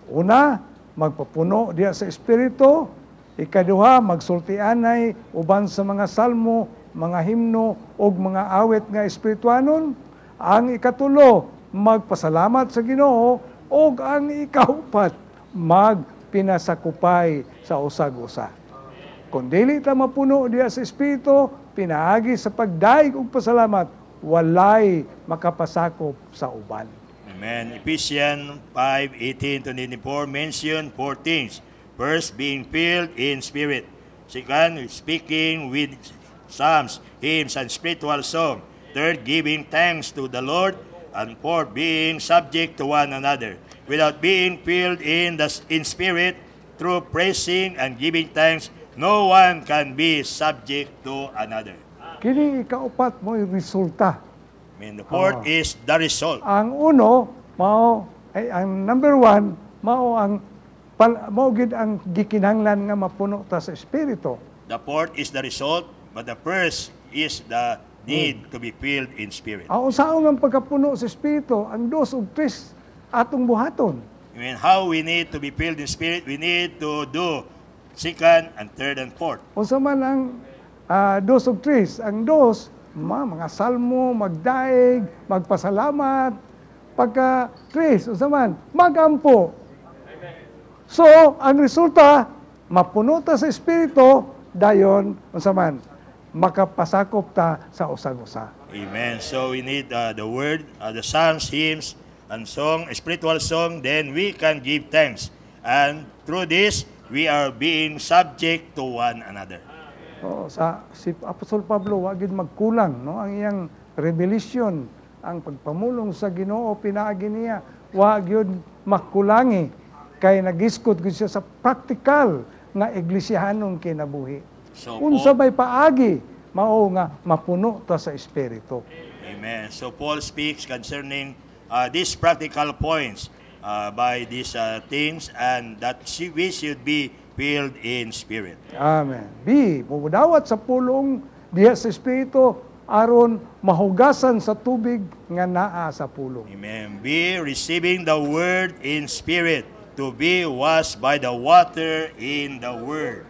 Una, magpapuno diha sa espiritu. Ikaduha, magsultianay uban sa mga salmo mga himno o mga awit nga espirituanon. Ang ikatulo, magpasalamat sa Ginoo o ang ikaupat, magpinasakupay sa usag-usa. Kung dili ta mapuno diya sa Espiritu, pinaagi sa pagdaig og pasalamat, walay makapasakop sa uban. Amen. Ephesians 5:18 to 24 mention four things. First, being filled in spirit. Second, speaking with psalms, hymns, and spiritual song. Third, giving thanks to the Lord. And fourth, being subject to one another, without being filled in, the, in spirit, through praising and giving thanks, no one can be subject to another. Kini ikaupat mo yung resulta. I mean, the fourth ah. is the result. Ang uno, mao ay ang number one, mao ang pal, mao gid ang gikinahanglan nga mapuno ta sa espiritu. The fourth is the result But the first is the need hmm. to be filled in spirit. Ang usaon ang pagkapuno sa Espiritu, ang dos ug tres atong buhaton. I mean, how we need to be filled in spirit, we need to do second and third and fourth. Unsa man ang uh, ah, dos ug tres, ang dos ma, mga salmo, magdaig, magpasalamat, pagka tres, unsa man, magampo. So, ang resulta, mapuno ta sa Espiritu, dayon unsa man makapasakop ta sa usag usa. Amen. So we need uh, the word, uh, the psalms, hymns, and song, spiritual song, then we can give thanks. And through this, we are being subject to one another. Oh, sa si Apostol Pablo wa gid magkulang no ang iyang revelation, ang pagpamulong sa Ginoo pinaagi niya wa gyud makulangi kay nagiskot gyud siya sa practical nga iglesia kinabuhi. So Unsa may paagi mao nga mapuno ta sa espiritu. Amen. So Paul speaks concerning uh, these practical points uh, by these uh, things and that she, we should be filled in spirit. Amen. B, pudawat sa pulong diha sa espiritu aron mahugasan sa tubig nga naa sa pulong. Amen. Be receiving the word in spirit to be washed by the water in the word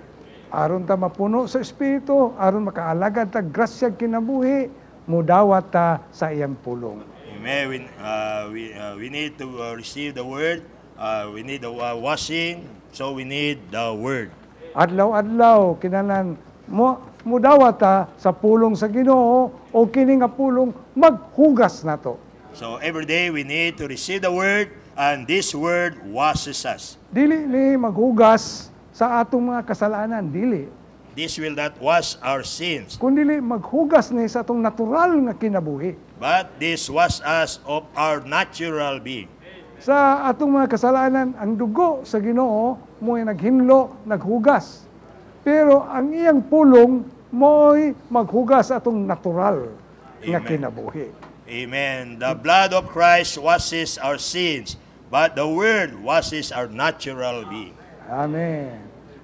aron ta mapuno sa Espiritu, aron makaalagad ta grasya kinabuhi, mudawat ta sa iyang pulong. Amen. We, uh, we, uh, we need to uh, receive the Word. Uh, we need the uh, washing. So we need the Word. Adlaw-adlaw, kinanan mo mudawat ta sa pulong sa Ginoo o kini nga pulong maghugas nato. So every day we need to receive the Word and this Word washes us. Dili ni maghugas sa atong mga kasalanan, dili. This will not wash our sins. Kun dili maghugas ni sa atong natural nga kinabuhi. But this was us of our natural being. Sa atong mga kasalanan, ang dugo sa Ginoo mo'y naghinlo naghugas. Pero ang iyang pulong mo'y maghugas atong natural Amen. nga kinabuhi. Amen. The blood of Christ washes our sins, but the word washes our natural being. Amen.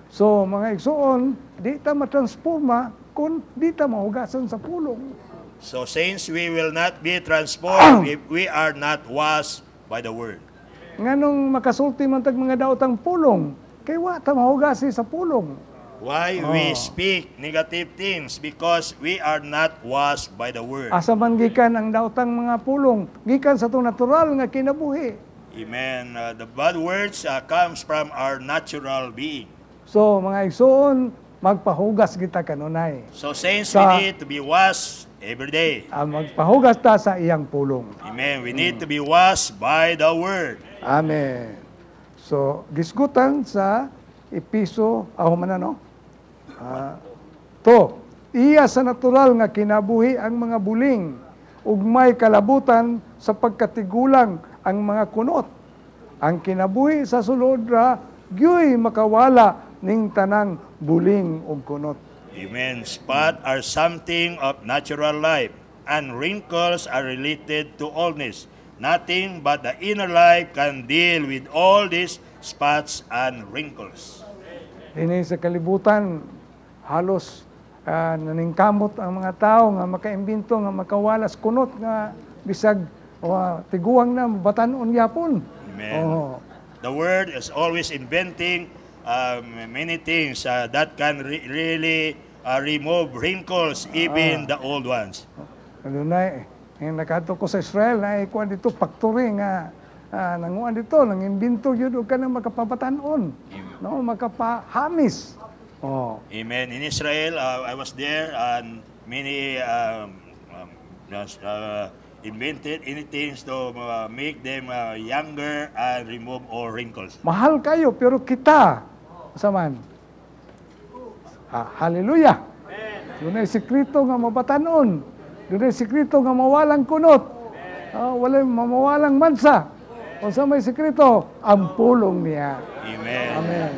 So, mga igsoon, di ta matransforma kung di ta mahugasan sa pulong. So, since we will not be transformed if we are not washed by the Word. Nga nung makasulti man tag mga daotang pulong, kay wa ta mahugasi sa pulong. Why oh. we speak negative things? Because we are not washed by the Word. Asa man gikan ang daotang mga pulong, gikan sa itong natural nga kinabuhi. Amen. Uh, the bad words uh, comes from our natural being. So, mga igsoon, magpahugas kita kanunay. So, saints, sa, we need to be washed every day. Uh, magpahugas ta sa iyang pulong. Amen. We need mm. to be washed by the Word. Amen. So, gisgutan sa Episo, aho man ano? Uh, to, iya sa natural nga kinabuhi ang mga buling, ugmay kalabutan sa pagkatigulang ang mga kunot. Ang kinabuhi sa sulod ra, gyoy makawala ning tanang buling ug kunot. Amen. Spot are something of natural life, and wrinkles are related to oldness. Nothing but the inner life can deal with all these spots and wrinkles. Dini sa kalibutan, halos uh, naningkamot ang mga tao nga makaimbinto nga makawalas kunot nga bisag Oh, tiguang na batanon yapon. Amen. Oh. The word is always inventing um, many things uh, that can re- really uh, remove wrinkles, ah. even ah. the old ones. Ano na eh, nakato ko sa Israel na ikuha eh, dito, factory nga, uh, ah, nanguan dito, nang imbinto yun, huwag ka na makapabatanon, no, makapahamis. Oh. Amen. In Israel, uh, I was there and many um, um, uh, uh invented things to uh, make them uh, younger and remove all wrinkles. Mahal kayo, pero kita, saman. Ah, hallelujah. Doon ay sikrito nga mabatanon. Doon ay sikrito nga mawalang kunot. Ah, walay mamawalang mansa. O sa may sikrito, ang pulong niya. Amen. Amen.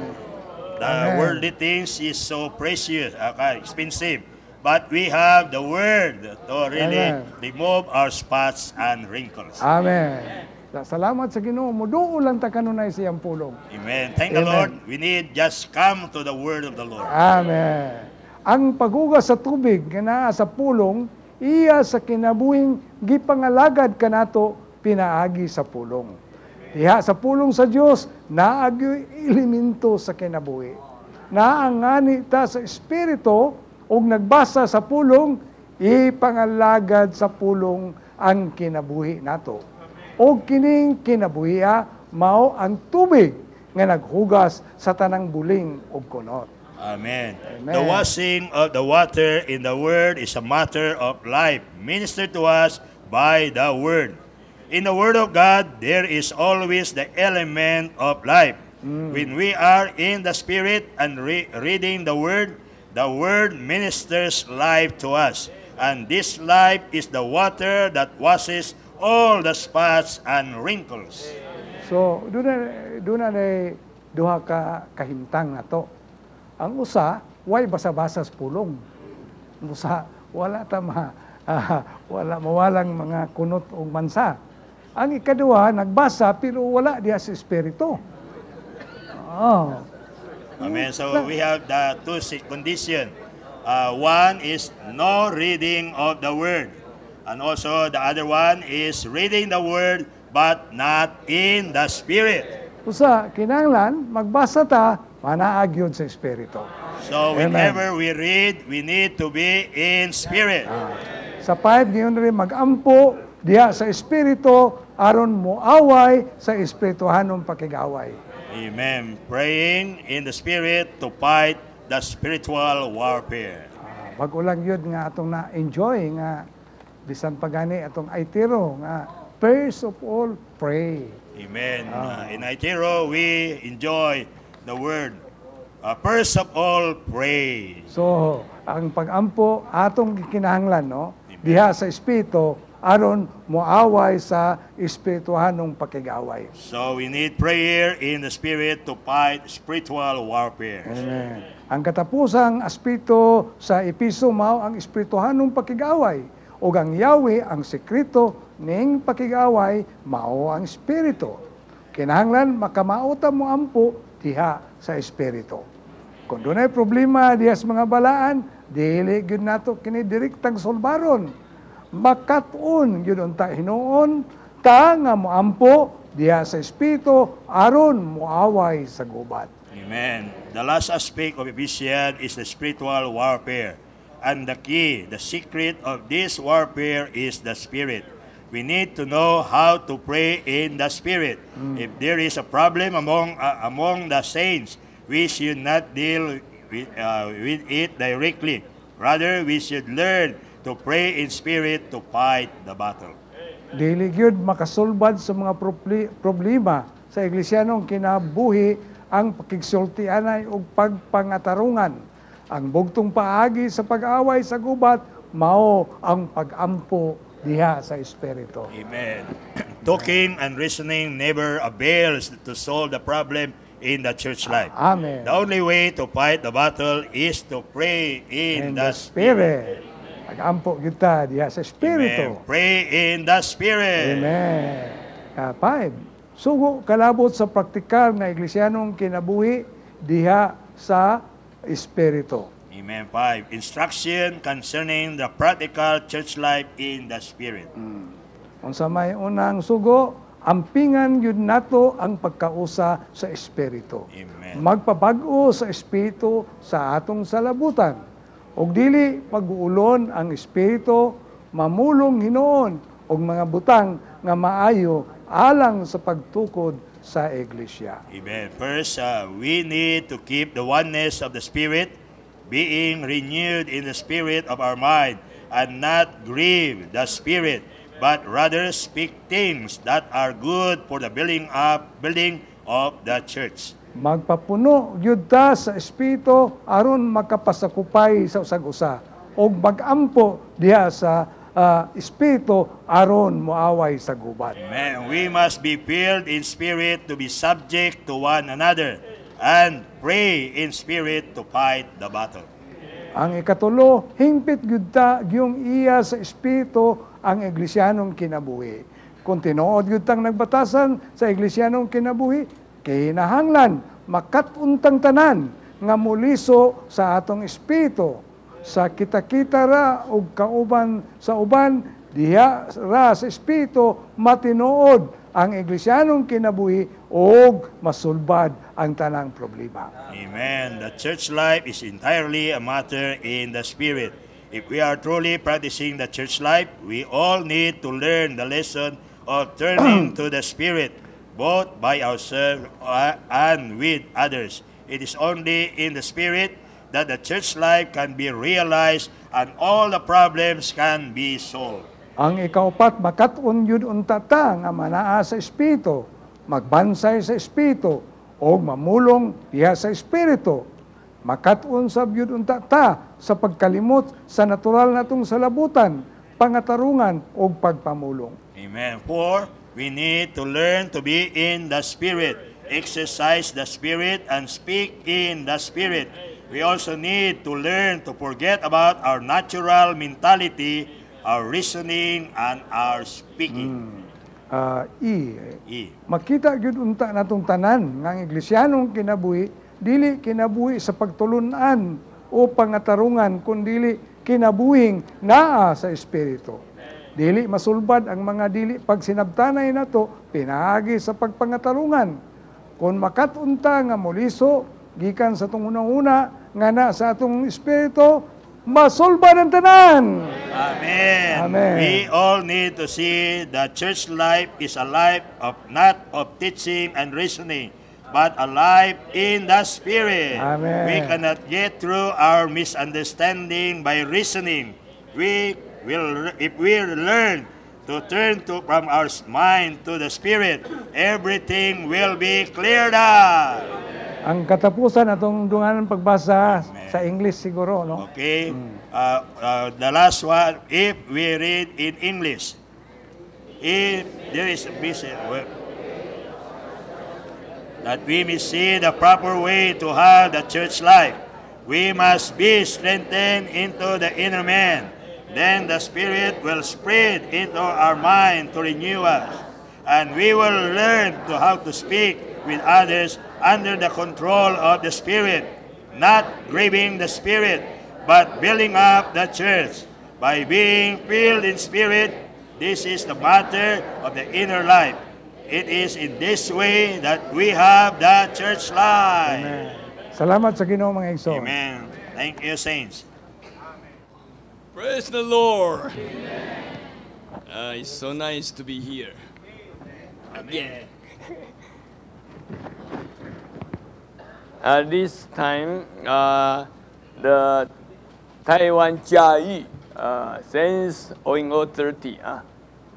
The Amen. worldly things is so precious, uh, expensive. But we have the Word to really Amen. remove our spots and wrinkles. Amen. Amen. Salamat sa Ginoo mo. lang ta kanunay siyang pulong. Amen. Thank Amen. the Lord. We need just come to the Word of the Lord. Amen. Ang pagugas sa tubig kana sa pulong, iya sa kinabuhing gipangalagad kanato pinaagi sa pulong. Diha sa pulong sa Dios naagi elemento sa kinabuhi. Naangani ta sa espiritu og nagbasa sa pulong, ipangalagad sa pulong ang kinabuhi nato. Og kining kinabuhiya mao ang tubig nga naghugas sa tanang buling ug kunot. Amen. Amen. The washing of the water in the word is a matter of life ministered to us by the word. In the word of God there is always the element of life. Mm. When we are in the spirit and re- reading the word, The word ministers life to us, and this life is the water that washes all the spots and wrinkles. So, doon na, doon na duha ka kahintang na to. Ang usa, why basa-basa pulong. Ang usa, wala ta uh, wala mawalang mga kunot o mansa. Ang ikaduha, nagbasa pero wala diya sa espiritu. Oh. Amen. Mm. So we have the two condition. Uh, one is no reading of the word. And also the other one is reading the word but not in the spirit. Usa kinanglan magbasa ta panaagyon sa espiritu. So whenever Amen. we read, we need to be in spirit. Ah. Sa 5 niyon rin magampo diha sa Espiritu, aron away sa espirituhanong pakigaway. Amen. Praying in the Spirit to fight the spiritual warfare. Ah, Wag ulang yun nga atong na-enjoy nga bisan pagani atong itiro nga first of all pray. Amen. Uh, in Itero we enjoy the word uh, ah, first of all pray. So ang pag-ampo, atong kinahanglan no Amen. diha sa espiritu aron muaway sa espirituhanong pakigaway. So we need prayer in the spirit to fight spiritual warfare. Amen. Ang katapusang aspeto sa episo mao ang espirituhanong pakigaway ug ang yawi ang sekreto ning pakigaway mao ang espiritu. Kinahanglan makamauta mo ampo diha sa espiritu. Kung dunay problema diha sa mga balaan, dili gyud nato kini direktang solbaron makatun yun ang ta hinuon ta nga moampo diha sa espiritu aron moaway sa gubat amen the last aspect of Ephesians is the spiritual warfare and the key the secret of this warfare is the spirit we need to know how to pray in the spirit. Mm. If there is a problem among uh, among the saints, we should not deal with, uh, with it directly. Rather, we should learn to pray in spirit to fight the battle. Dili gyud makasulbad sa mga problema sa iglesia kinabuhi ang pakigsultianay og pagpangatarungan. Ang bugtong paagi sa pag-away sa gubat mao ang pag-ampo diha sa espiritu. Amen. Talking and reasoning never avails to solve the problem in the church life. Amen. The only way to fight the battle is to pray in, in the, the Spirit. Spirit. Pag-ampo kita diha sa Espiritu. Amen. Pray in the Spirit. Amen. Uh, five, sugo kalabot sa praktikal na iglesianong kinabuhi diha sa Espiritu. Amen. Five, instruction concerning the practical church life in the Spirit. Mm. Unsa may unang sugo, ampingan yun nato ang pagkausa sa Espiritu. Amen. Magpabago sa Espiritu sa atong salabutan Og dili mag-uulon ang espiritu mamulong hinoon og mga butang nga maayo alang sa pagtukod sa iglesia. Amen. First, uh, we need to keep the oneness of the Spirit, being renewed in the spirit of our mind, and not grieve the Spirit, but rather speak things that are good for the building up building of the church. Magpapuno gyud ta sa espiritu aron makapasakupay sa usag usa ug magampo diha sa uh, espiritu aron muaway sa gubat. Amen. We must be filled in spirit to be subject to one another and pray in spirit to fight the battle. Ang ikatulo, himpit gyud ta gyung iya sa espiritu ang iglesianong kinabuhi. Kung tinuod yun tang nagbatasan sa iglesianong kinabuhi, Kahinahanglan, makatuntang tanan, nga muliso sa atong espiritu sa kita-kita ra ug kauban sa uban diha ra sa espiritu matinuod ang iglesianong kinabuhi ug masulbad ang tanang problema. Amen. The church life is entirely a matter in the spirit. If we are truly practicing the church life, we all need to learn the lesson of turning to the spirit both by ourselves uh, and with others. It is only in the Spirit that the church life can be realized and all the problems can be solved. Ang ikaupat, makatun yun untata nga manaa sa Espiritu, magbansay sa Espiritu, o mamulong diha sa Espiritu. Makatun sa yun untata sa pagkalimot sa natural natong salabutan, pangatarungan o pagpamulong. Amen. Four, We need to learn to be in the Spirit, exercise the Spirit, and speak in the Spirit. We also need to learn to forget about our natural mentality, our reasoning, and our speaking. Mm. Uh, e. e. Makita gyud unta natong tanan nga iglesyanong kinabuhi dili kinabuhi sa pagtulunan o pangatarungan kundi kinabuhing naa sa espiritu. Dili masulbad ang mga dili pag sinabtanay nato pinaagi sa pagpangatarungan. Kung makatunta nga muliso gikan sa tong una nga na sa atong espiritu masulbad ang tanan. Amen. Amen. We all need to see that church life is a life of not of teaching and reasoning but alive in the Spirit. Amen. We cannot get through our misunderstanding by reasoning. We we'll, if we learn to turn to, from our mind to the Spirit, everything will be cleared up. Ang katapusan atong dungan ng pagbasa Amen. sa English siguro, no? Okay. Hmm. Uh, uh, the last one, if we read in English, if there is a vision, well, that we may see the proper way to have the church life, we must be strengthened into the inner man. Then the Spirit will spread into our mind to renew us, and we will learn to how to speak with others under the control of the Spirit, not grieving the Spirit, but building up the church by being filled in spirit. This is the matter of the inner life. It is in this way that we have the church life. Amen. Salamat sa ginoong mga Amen. Thank you, saints. Praise the Lord. Uh, it's so nice to be here. Again. At uh, this time, uh, the Taiwan Jiayi uh, since OINGO 30 uh,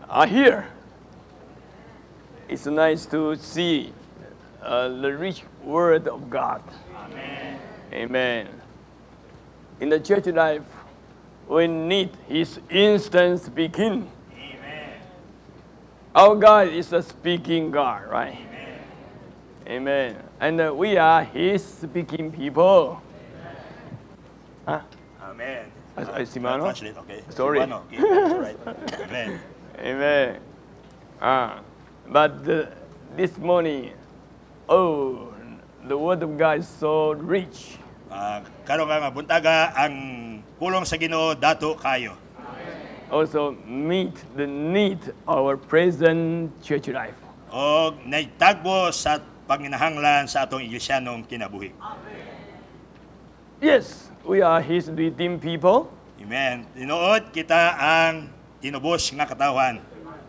are here. It's nice to see uh, the rich word of God. Amen. Amen. In the church life, we need his instance begin. Amen. Our God is a speaking God, right? Amen. Amen. And uh, we are his speaking people. Amen. Huh? Amen. I uh, Simano? Translate, okay. Sorry. Amen. Amen. Ah, but this morning, oh, the word of God is so rich. Uh, karon nga buntaga ang kulong sa Ginoo dato kayo. Also meet the need our present church life. O nagtagbo sa panginahanglan sa atong iglesyanong kinabuhi. Amen. Yes, we are His redeemed people. Amen. Tinuod kita ang tinubos nga katawan.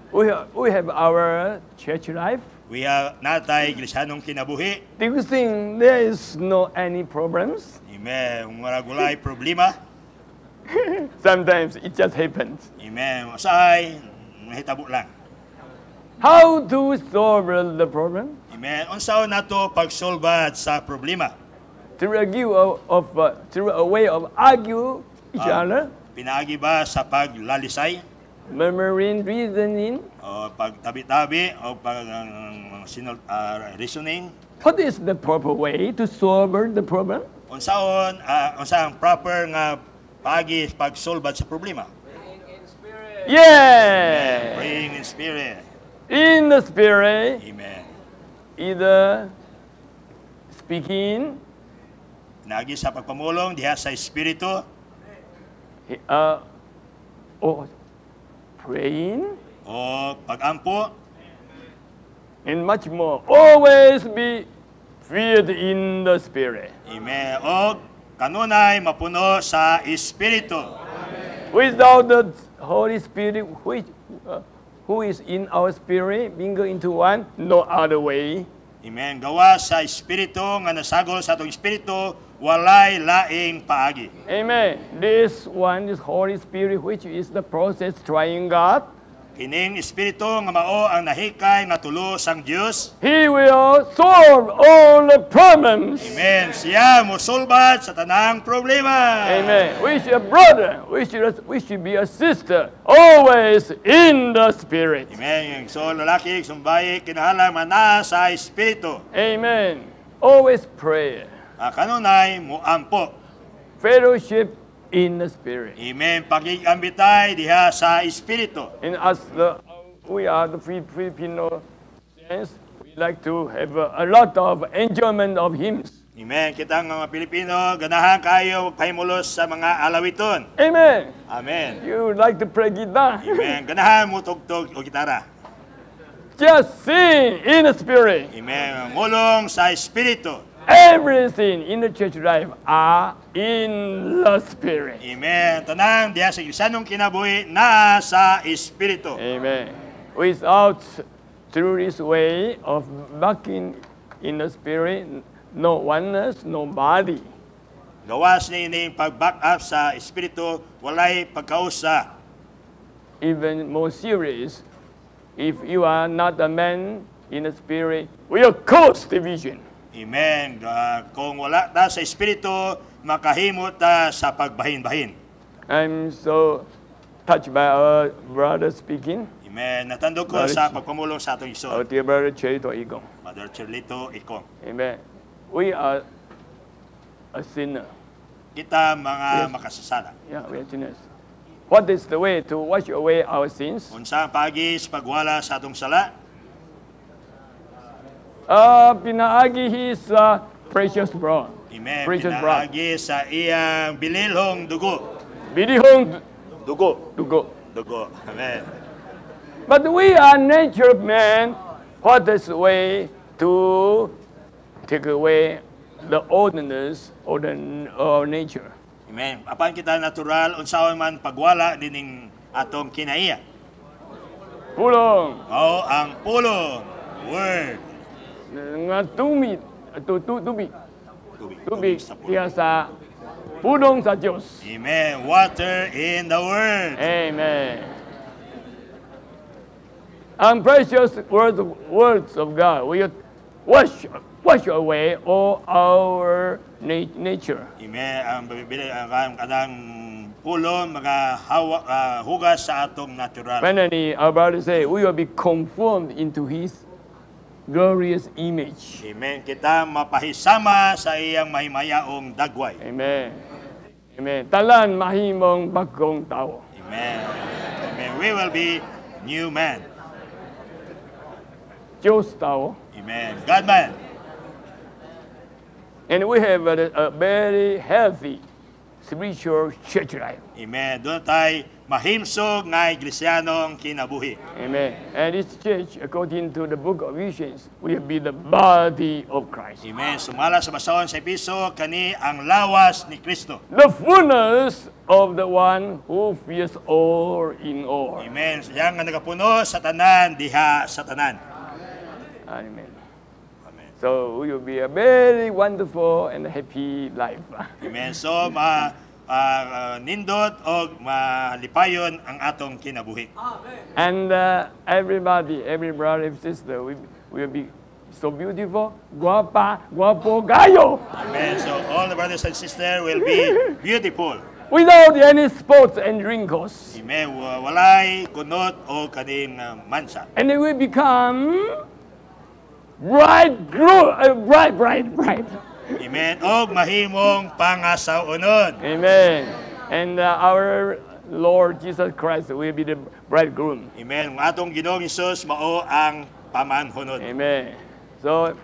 We we have our church life. We have natay kristiyanong kinabuhi. Do you think there is no any problems? Amen. Wala gulay problema. Sometimes it just happens. Amen. Masay, nahitabo lang. How to solve the problem? Amen. Unsaon nato pagsolba sa problema? Through a, of, of, uh, through a way of argue each uh, other. Pinaagi ba sa paglalisay? Murmuring, reasoning. O pagtabi-tabi o pag um, reasoning. What is the proper way to solve the problem? Unsaon, uh, unsa ang proper nga pagi pagsolba sa problema? Yeah. Amen. Praying in spirit. In the spirit. Amen. Either speaking. Nagi sa pagpamulong diha sa espiritu. Uh, oh, praying, o pag-ampo, and much more. Always be filled in the Spirit. Ime o kanunay mapuno sa Espiritu. Without the Holy Spirit, which, uh, who is in our spirit, mingle into one, no other way. Amen. Gawa sa Espiritu nga nasagol sa atong Espiritu, walay laing paagi. Amen. This one is Holy Spirit which is the process trying God. Kining espiritu nga mao ang nahikay nga tulo sang Dios. He will solve all the problems. Amen. Siya mo solbat sa tanang problema. Amen. We should brother, we should we should be a sister always in the spirit. Amen. So lalaki sumbay kinahanglan manasa sa espiritu. Amen. Always pray kanunay mo ampo. Fellowship in the Spirit. Amen. Pakikambitay diha sa Espiritu. And as the, uh, we are the Filipino saints, we like to have a, lot of enjoyment of hymns. Amen. Kita ang mga Pilipino, ganahan kayo magpahimulos sa mga alawiton. Amen. Amen. You would like to play guitar. Amen. Ganahan mo tugtog o gitara. Just sing in the Spirit. Amen. Ngulong sa Espiritu everything in the church life are in the Spirit. Amen. Tanan, diya sa isanong kinabuhi, nasa Espiritu. Amen. Without, through this way of walking in the Spirit, no oneness, no body. Gawas ni ini pag-back up sa Espiritu, walay pagkausa. Even more serious, if you are not a man in the Spirit, we are cause division. Amen. Uh, kung wala ta sa Espiritu, makahimot ta sa pagbahin-bahin. I'm so touched by our brother speaking. Amen. Natandog ko brother sa pagpamulong sa atong iso. Our dear brother Cherito Igong. Brother Cherito Igong. Amen. We are a sinner. Kita mga yes. makasasala. Yeah, we are sinners. What is the way to wash away our sins? Unsa ang pagi pagwala sa atong sala? uh, pinaagi sa precious blood. Amen. Precious blood. sa iyang bililhong dugo. Bililhong dugo. Dugo. Dugo. Amen. But we are nature men. What is way to take away the ordinance of the or nature. Amen. Apan kita natural unsawa man pagwala dining atong kinaiya. Pulong. Oh, ang pulong. Word ngatumi tu tu tubi tubi tiasa pudong sa Diyos. Amen. Water in the Word. Amen. And precious word, words of God will wash, wash away all our na- nature. Amen. Ang bibili ang kadang pulon mga hawa, uh, hugas sa atong natural. Finally, our brother say, we will be conformed into His glorious image. Amen. Kita mapahisama sa iyang mahimayaong dagway. Amen. Amen. Talan mahimong bagong tao. Amen. Amen. We will be new men. Diyos tao. Amen. God man. And we have a, a very healthy spiritual church life. Amen. Doon tayo mahimsog nga iglesianong kinabuhi. Amen. And this church, according to the book of Ephesians, will be the body of Christ. Amen. Sumala sa basahon sa piso, kani ang lawas ni Kristo. The fullness of the one who fears all in all. Amen. Yang nga nagapuno sa tanan, diha sa tanan. Amen. Amen. So, you will be a very wonderful and happy life. Amen. So, ma... uh, nindot o malipayon ang atong kinabuhi. And uh, everybody, every brother and sister, we will be so beautiful, guapa, guapo, gayo. Amen. So all the brothers and sisters will be beautiful. Without any spots and wrinkles. Amen. Walay kunot o kanin ah, mansa. And they will become bright, uh, bright, bright, bright. Amen. Og mahimong pangasaunon. Amen. And uh, our Lord Jesus Christ will be the bridegroom. Amen. Ang atong Ginoong Hesus mao ang pamanhunod. Amen. So,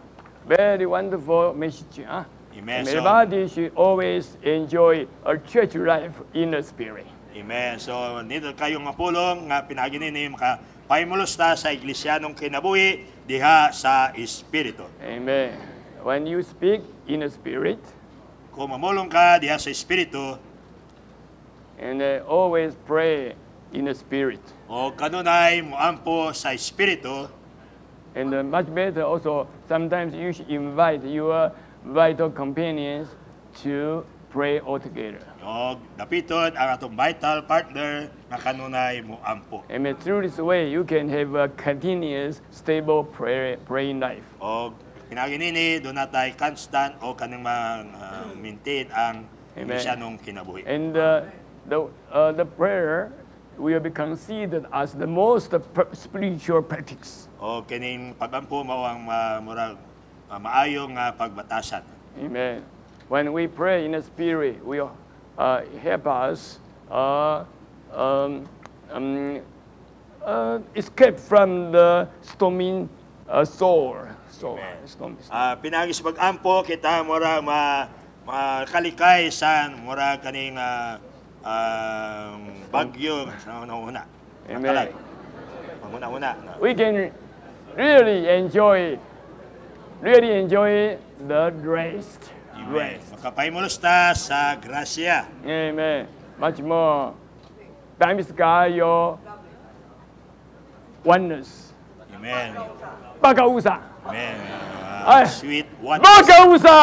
very wonderful message. Huh? Ah. Amen. And everybody so, should always enjoy a church life in the spirit. Amen. So, nito kayong mapulong nga pinaginin ni maka paimulos ta sa iglesyanong kinabuhi diha sa espiritu. Amen. When you speak, in a spirit. Kung mamulong ka diha sa espiritu. And uh, always pray in a spirit. O kanunay mo ampo sa espiritu. And uh, much better also, sometimes you should invite your vital companions to pray all together. O dapiton ang atong vital partner na kanunay mo ampo. And through this way, you can have a continuous, stable prayer, praying life. O Kinaginini, doon do natay constant o kanang uh, maintain ang misyanong kinabuhi. And uh, the, uh, the prayer will be considered as the most spiritual practice. O kining pagampo mao ang uh, murag uh, ah, maayong uh, pagbatasan. Amen. When we pray in the spirit, we uh, help us uh, um, um, uh, escape from the storming uh, soul. So, Amen. Uh, ah, pinagis mag-ampo kita mura ma makalikay sa mura kaning uh, uh, bagyo sa una-una. Amen. Una-una. We can really enjoy really enjoy the grace. Amen. Makapahimulos ta sa grasya. Amen. Much more. Times God your oneness. Amen. Bagauza. Amen. Sweet oneness. Bagauza.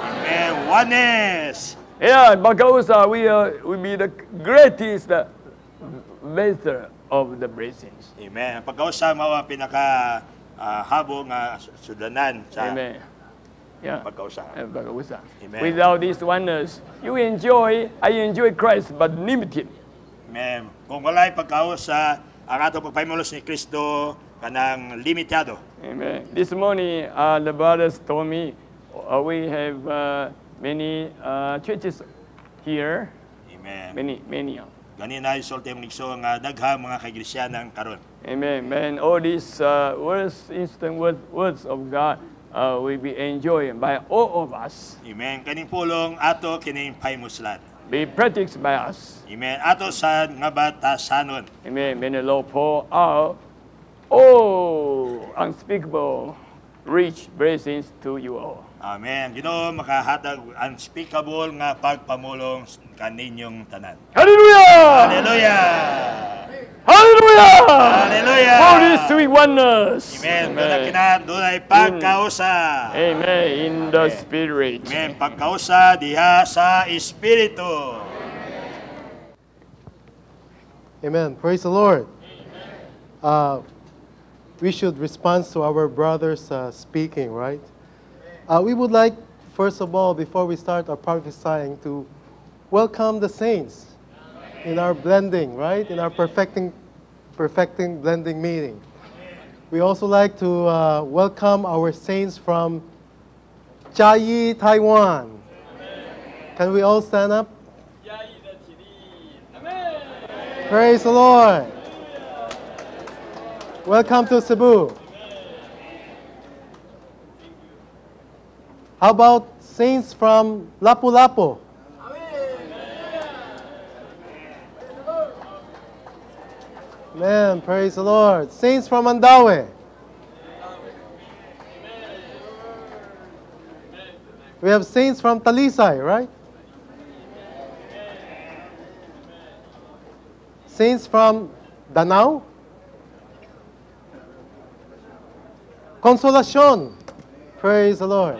Amen. Oneness. Yeah, Bagauza, we, uh, we be the greatest uh, master of the blessings. Amen. Pagkausa mao ang pinaka habo ah, habong ah, sudanan sa Amen. Yeah. Pagkausa. Pagkausa. Eh, Amen. Without this oneness, you enjoy, I enjoy Christ, but limited. Amen. Kung walay pagkausa, ang ato pagpahimulos ni Kristo, kanang limitado. Amen. This morning, uh, the brothers told me uh, we have uh, many uh, churches here. Amen. Many, many. Uh. Gani na isol tayong nigso nga dagha mga kaigrisyanan karon. Amen. And all these uh, words, instant words, words of God will be enjoyed by all of us. Amen. Kaning pulong ato kining paimuslan. Be practiced by us. Amen. Ato sa nga sanon. Amen. May the Lord pour out Oh, unspeakable, rich blessings to you all. Amen. You know, makahatag unspeakable nga pagpamulong kaninyong tanan. Hallelujah! Hallelujah! Hallelujah! Hallelujah! For this sweet oneness. Amen. Doon ay kinahan, doon ay mm. pagkausa. Amen. In the Amen. Spirit. Amen. Pagkausa diha sa Espiritu. Amen. Praise the Lord. Amen. Uh, we should respond to our brothers uh, speaking, right? Uh, we would like, first of all, before we start our prophesying, to welcome the saints in our blending, right? In our perfecting, perfecting blending meeting. We also like to uh, welcome our saints from Chiayi, Taiwan. Can we all stand up? Praise the Lord. Welcome to Cebu. How about saints from Lapu-Lapu? Man, praise the Lord. Saints from Andawe. We have saints from Talisay, right? Saints from Danao. Consolation. Praise the Lord.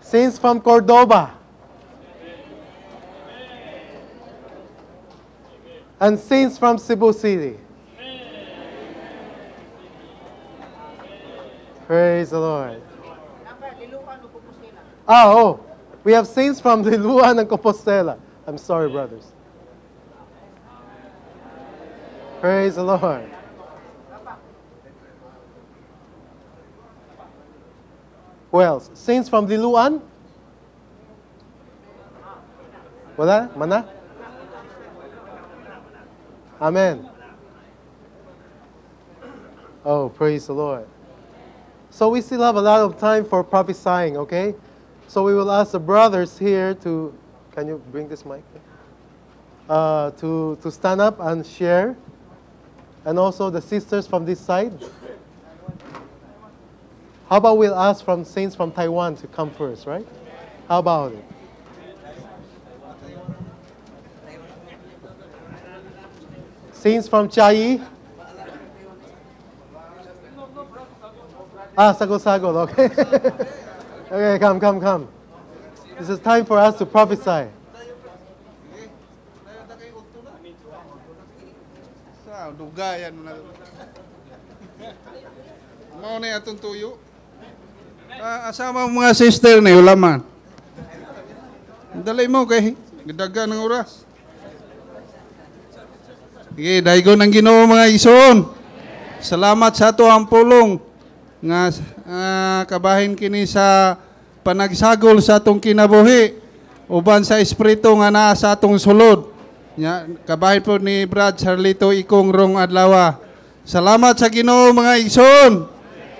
Saints from Cordoba. And saints from Cebu City. Praise the Lord. Ah, oh, we have saints from Diluan and Compostela. I'm sorry, brothers. Praise the Lord. Who else? Saints from Diluan? Wala? Mana? Amen. Oh, praise the Lord. So we still have a lot of time for prophesying, okay? So we will ask the brothers here to, can you bring this mic? Uh, to, to stand up and share. And also the sisters from this side. How about we ask from saints from Taiwan to come first, right? How about it? Saints from Chai? Ah, Sago Sago, okay. okay, come, come, come. This is time for us to prophesy. Mau na yatong tuyo. Uh, asama mga sister ni ulaman. Dali mo kay gidaga ng oras. Sige, daigo ng Ginoo mga ison. Salamat sa ato ang pulong nga uh, kabahin kini sa panagsagol sa atong kinabuhi uban sa espiritu nga naa sa atong sulod. Nya kabahin po ni Brad Charlito Ikong Rong Adlawa. Salamat sa Ginoo mga igsoon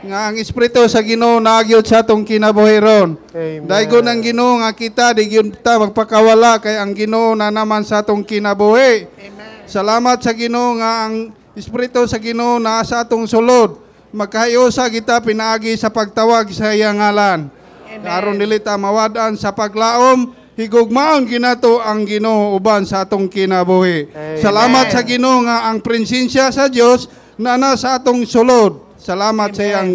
nga ang Espiritu sa Ginoo nagyod sa atong kinabuhiron. Daigo ang Ginoo nga kita di gyud ta magpakawala kay ang Ginoo na naman sa atong kinabuhi. Amen. Salamat sa Ginoo nga ang Espiritu sa Ginoo na sa atong sulod. Magkahayosa kita pinaagi sa pagtawag sa iyang ngalan. Aron dili ta mawad-an sa paglaom higugmaon ginato ang Ginoo uban sa atong kinabuhi. Amen. Salamat sa Ginoo nga ang presensya sa Dios na nasa atong sulod Salamat Amen. sa iyang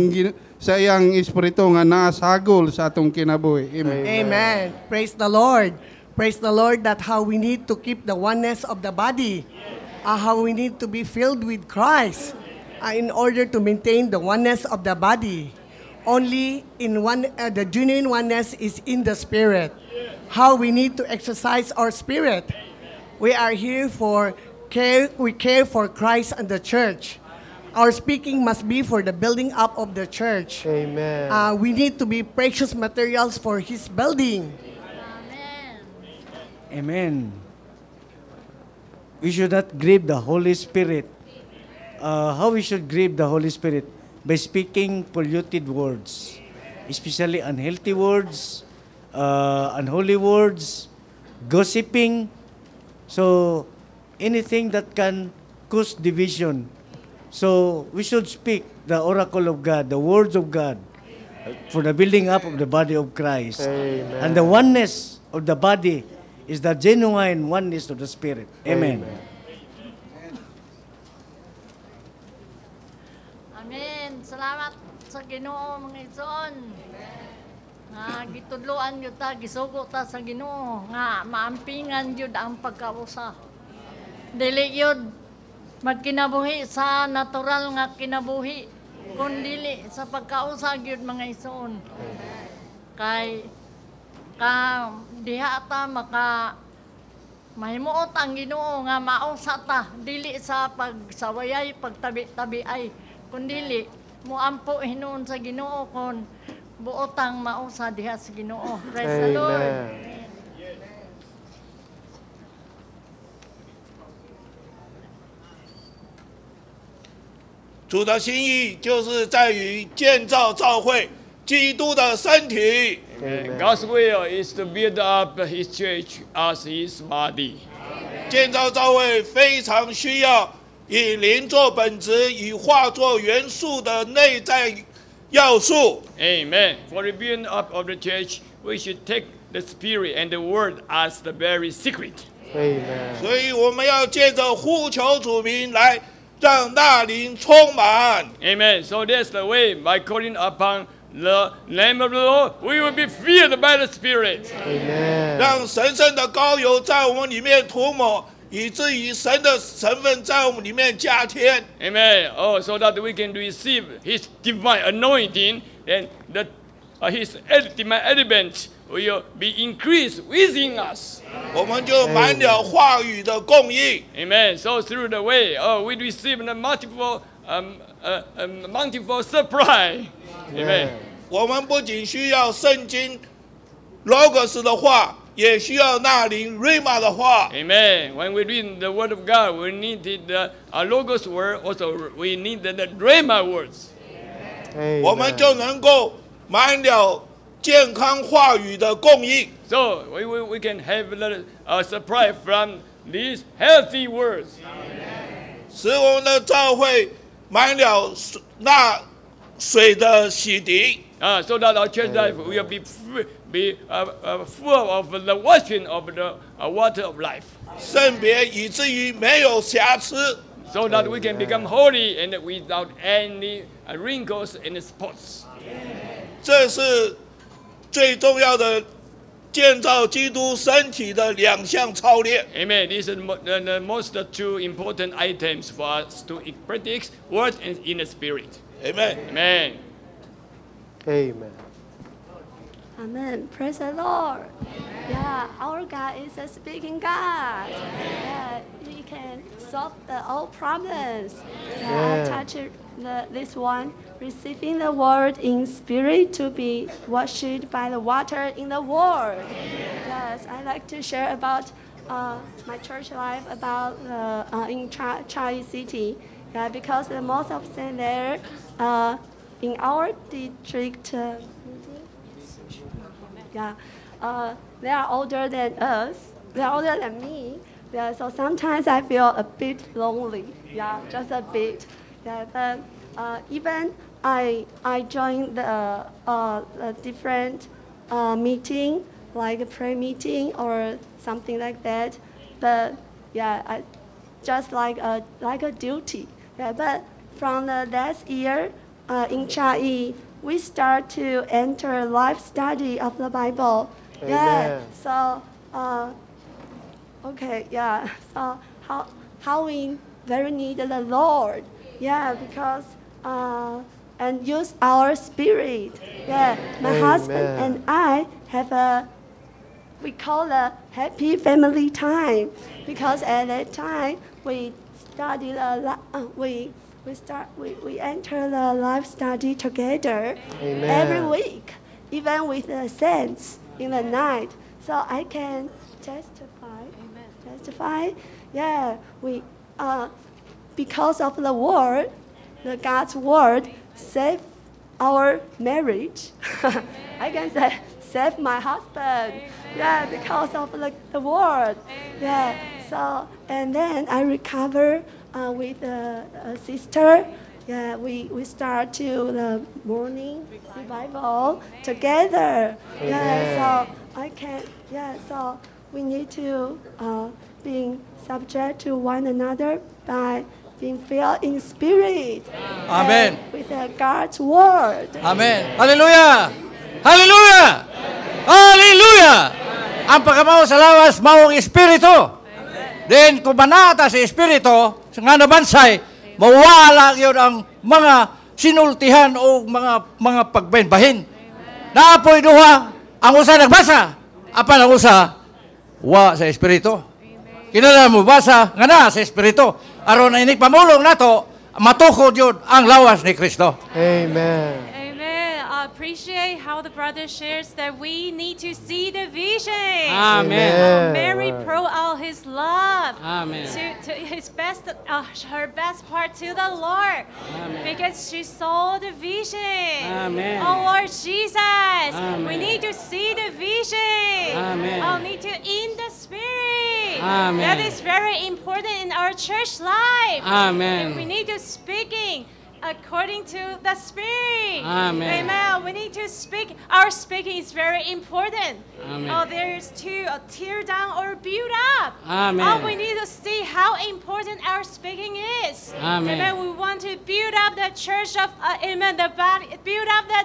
sa iyang espiritu nga naasagol sa atong kinabuhi. Amen. Amen. Praise the Lord. Praise the Lord that how we need to keep the oneness of the body. Uh, how we need to be filled with Christ uh, in order to maintain the oneness of the body. Only in one uh, the genuine oneness is in the spirit. How we need to exercise our spirit. We are here for care we care for Christ and the church. Our speaking must be for the building up of the church. Amen. Uh, we need to be precious materials for His building. Amen. Amen. We should not grieve the Holy Spirit. Uh, how we should grieve the Holy Spirit? By speaking polluted words, especially unhealthy words, uh, unholy words, gossiping. So anything that can cause division So we should speak the oracle of God, the words of God, for the building up of the body of Christ. Amen. And the oneness of the body is the genuine oneness of the Spirit. Amen. Amen. Amen. Salamat sa Ginoo mga igsoon. Nga gitudloan yun ta, gisugo ta sa Ginoo. Nga maampingan yun ang pagkausa. Dili yun magkinabuhi sa natural nga kinabuhi kundili sa pagkausa gyud mga isuon kay ka diha ta maka mahimuot ang Ginoo nga mausa ta dili sa pagsawayay pagtabi-tabi ay kundili muampo hinuon sa Ginoo kon buotang mausa diha sa Ginoo praise the Lord 主的心意就是在于建造教会，基督的身体。God's will is to build up His church as His body。建造教会非常需要以灵作本质，以话作元素的内在要素。Amen. For the building up of the church, we should take the Spirit and the Word as the very secret. a m e 所以我们要借着呼求主名来。让大林充满。Amen. So that's the way by calling upon the name of the Lord, we will be filled by the Spirit. Amen. 让神圣的膏油在我们里面涂抹，以至于神的成分在我们里面加添。Amen. Oh, so that we can receive His divine anointing and the His divine element. will uh, be increased within us. Amen. So through the way, oh, we receive the multiple, um, uh, um, multiple supply. Amen. 我们不仅需要圣经 logos 的话，也需要那灵 When we read the word of God, we need the uh, logos word, also we need the rima words. 我们就能够满了。健康话语的供应。So we we we can have the uh, supply from these healthy words. 使我们的教会满了那水的洗涤。Uh, so that our church life will be free, be uh, uh, full of the washing of the uh, water of life. 圣别以至于没有瑕疵。So that we can become holy and without any uh, wrinkles and spots. 这是最重要的建造基督身体的两项操练。Amen. These are the most two important items for us to practice word and inner spirit. Amen. Amen. Amen. Amen. Praise the Lord. Amen our God is a speaking God. Yeah, he can solve the all problems. Yeah, touch the, this one, receiving the word in spirit to be washed by the water in the word. Yes, I like to share about uh, my church life about uh, uh, in Chai City. Yeah, because the most of them there uh, in our district. Uh, yeah uh, they are older than us. They are older than me. Yeah, so sometimes I feel a bit lonely. Yeah, just a bit. Yeah, but uh, even I I joined the uh, different uh, meeting like a prayer meeting or something like that. But yeah, I, just like a like a duty. Yeah, but from the last year uh, in Chai, we start to enter life study of the Bible yeah. So, uh, okay, yeah. So how how we very need the Lord. Yeah, because uh, and use our spirit. Yeah. My Amen. husband and I have a we call a happy family time because at that time we study a lot. Uh, we we start we, we enter the life study together Amen. every week, even with the saints in the night. So I can testify. Amen. Testify. Yeah, we uh, because of the word, the God's word, save our marriage. I can say save my husband. Amen. Yeah, because of the, the word. Amen. Yeah. So and then I recover uh, with a, uh, a sister yeah, we, we start to the morning revival, together. Yeah, so I can, yeah, so we need to uh, subject to one another by being filled in spirit. Amen. With uh, God's word. Amen. Hallelujah. Hallelujah. Hallelujah. Ang pagkamaw sa lawas, mawang espiritu. Then, kumanata si espiritu, nga bansay. Mawala yun ang mga sinultihan o mga mga pagbahin. Naapoy duha, ang usa nagbasa. Apan ang usa, wa sa Espiritu. Kinala mo basa, nga na sa Espiritu. Aron na inig pamulong nato, matukod yun ang lawas ni Kristo. Amen. appreciate how the brother shares that we need to see the vision. Amen. Mary pour all his love. Amen. To, to his best, uh, her best part to the Lord. Amen. Because she saw the vision. Amen. Oh Lord Jesus, Amen. we need to see the vision. Amen. Oh, need to in the spirit. Amen. That is very important in our church life. Amen. And we need to speaking according to the Spirit. Amen. Amen. We need to speak. Our speaking is very important. Amen. Oh, there's to uh, tear down or build up. Amen. Oh, we need to see how important our speaking is. Amen. Amen. We want to build up the church of, uh, amen, the body, build up the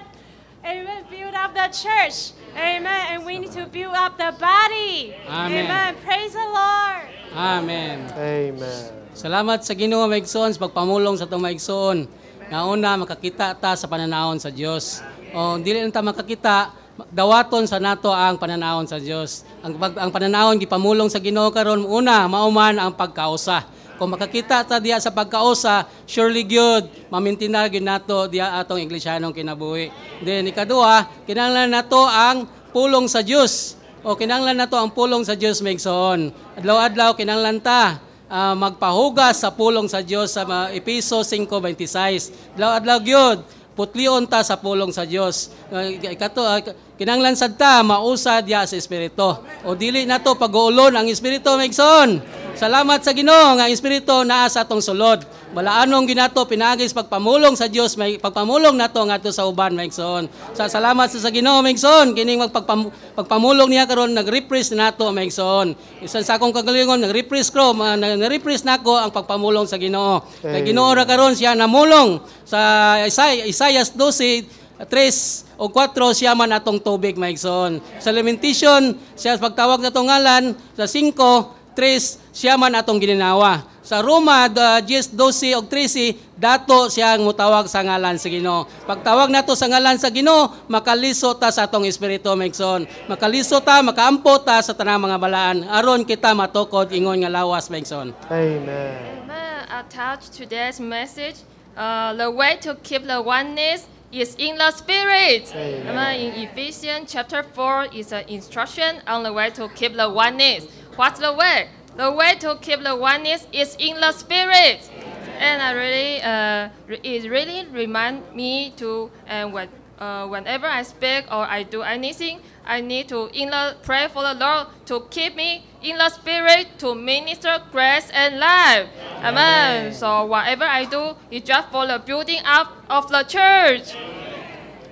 Amen. Build up the church. Amen. And we need to build up the body. Amen. Amen. Praise the Lord. Amen. Amen. Salamat sa Ginoo maigsoon sa pagpamulong sa itong maigsoon. Nga una, makakita ta sa pananahon sa Dios. O dili lang ta makakita, dawaton sa nato ang pananahon sa Dios. Ang pag, ang pananahon gipamulong sa Ginoo karon una mauman ang pagkausa. Kung makakita ta diya sa pagkausa, surely good, mamintinar gyud nato diya atong iglesyhanong kinabuhi. Then ikaduha, kinahanglan nato ang pulong sa Dios. O kinahanglan nato ang pulong sa Dios magsoon. Adlaw-adlaw kinahanglan ta uh, magpahugas sa pulong sa Dios sa uh, Episo 5:26. Adlaw-adlaw gyud, putlion ta sa pulong sa Dios. Uh, ah, kato uh, Kinanglan sad ta mausad ya sa espiritu. O dili na to pag-uulon ang espiritu maigsoon. Salamat sa Ginoo nga ang espiritu naa sa atong sulod. anong ginato pinaagis pagpamulong sa Dios may pagpamulong nato ngadto sa uban maigsoon. Sa salamat sa, sa Ginoo maigsoon kining magpagpam, pagpamulong niya karon nag-repress nato maigsoon. Isan sa akong kagalingon nag-repress ko uh, nag-repress nako ang pagpamulong sa Ginoo. Kay Ginoo ra karon siya namulong sa Isaiah 12 3 o 4 siyaman atong tubig maigsoon. Sa lamentation, siya pagtawag na tong ngalan, sa 5, 3 siyaman atong gininawa. Sa Roma, the GS 12 o 13, dato siya ang mutawag sa ngalan sa Ginoo. Pagtawag nato sa ngalan sa Ginoo, makaliso ta sa atong espiritu maigsoon. Makaliso ta, makaampo ta sa tanang mga balaan. Aron kita matukod ingon nga lawas maigsoon. Amen. Amen. Attached to this message, uh, the way to keep the oneness is in the Spirit. Amen. In Ephesians chapter 4 is an instruction on the way to keep the oneness. What's the way? The way to keep the oneness is in the Spirit. Amen. And I really, uh, it really remind me to, and uh, when, uh, whenever I speak or I do anything, I need to in the, pray for the Lord to keep me in the spirit to minister grace and life. Amen. Amen. So whatever I do is just for the building up of the church.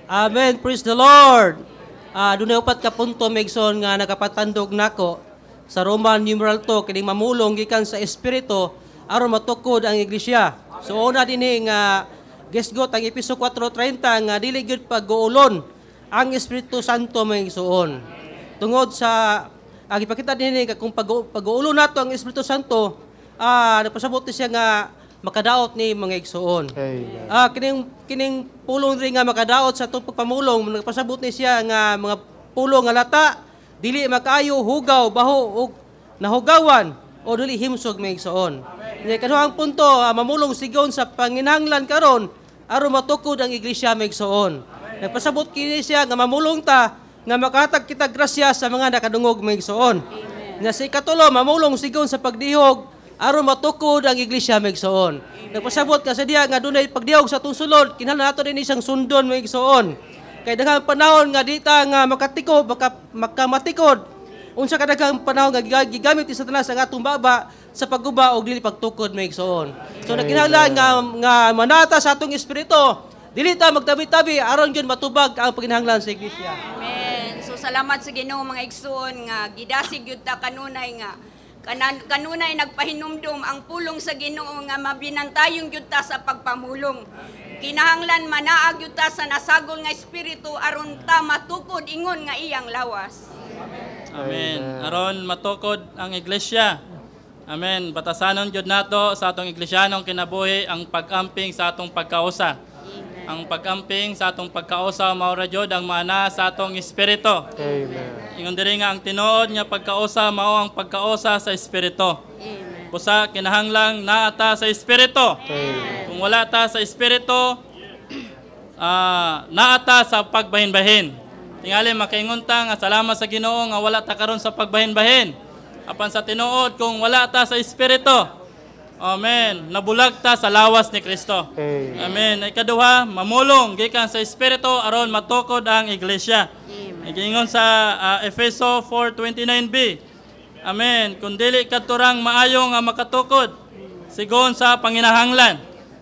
Amen. Praise the Lord. Uh, dunay upat ka punto Megson nga nakapatandog nako sa Roman numeral to, kining mamulong gikan sa espiritu aron matukod ang iglesia. So una dinhi nga uh, Gesgot ang Episo 4:30 nga dili gyud pag-uulon ang Espiritu Santo may suon. Tungod sa ang ipakita din ni kung pag uulo nato ang Espiritu Santo, ah napasabot siya nga makadaot ni mga igsuon. Ah kining kining pulong rin nga makadaot sa atong pamulong, napasabot ni siya nga mga pulong nga lata dili makaayo hugaw baho og nahugawan o dili himsog mga igsuon. Nga ang punto ah, mamulong sigon sa panginahanglan karon aron matukod ang iglesia mga igsuon. Nagpasabot kini siya nga mamulong ta nga makatag kita grasya sa mga nakadungog migsoon. Nga si katulo mamulong sigon sa pagdihog aron matukod ang iglesia migsoon. Nagpasabot ka sa diya nga dunay pagdihog sa atong sulod kinahanglan nato din isang sundon migsoon. Kay daghang panahon nga dita nga makatikod baka makamatikod unsa ka daghang panahon nga gigamit sa Satanas ang atong baba sa pagguba og dili pagtukod may igsoon. So nakinahanglan nga nga manata sa atong espiritu Dili ta magtabi-tabi aron gyud matubag ang paginahanglan sa iglesia. Amen. So salamat sa Ginoo mga igsoon nga gidasig gyud ta kanunay nga kanan kanunay nagpahinumdum ang pulong sa Ginoo nga mabinantayong gyud ta sa pagpamulong. Kinahanglan manaag gyud ta sa nasagol nga espiritu aron ta matukod ingon nga iyang lawas. Amen. Amen. Aron matukod ang iglesia. Amen. Batasanon gyud nato sa atong iglesyanong kinabuhi ang pag-amping sa atong pagkausa. Ang pag-amping sa atong pagkausa maura jud ang mana sa atong espirito. Amen. Ingon diri nga ang tinuod nga pagkausa mao ang pagkausa sa espirito. Amen. Busa kinahanglang naa ta sa espirito. Amen. Kung wala ta sa espirito, uh, ah, naa ta sa pagbahin-bahin. Tingali makaingon ta nga salamat sa Ginoo nga wala ta karon sa pagbahin-bahin. Apan sa tinuod kung wala ta sa espirito, Amen. Nabulagta sa lawas ni Kristo. Amen. Amen. Ay mamulong gikan sa espiritu aron matukod ang iglesia. Amen. Giingon sa uh, Efeso 4:29b. Amen. Kung dili katurang maayo nga makatukod sigon sa panginahanglan.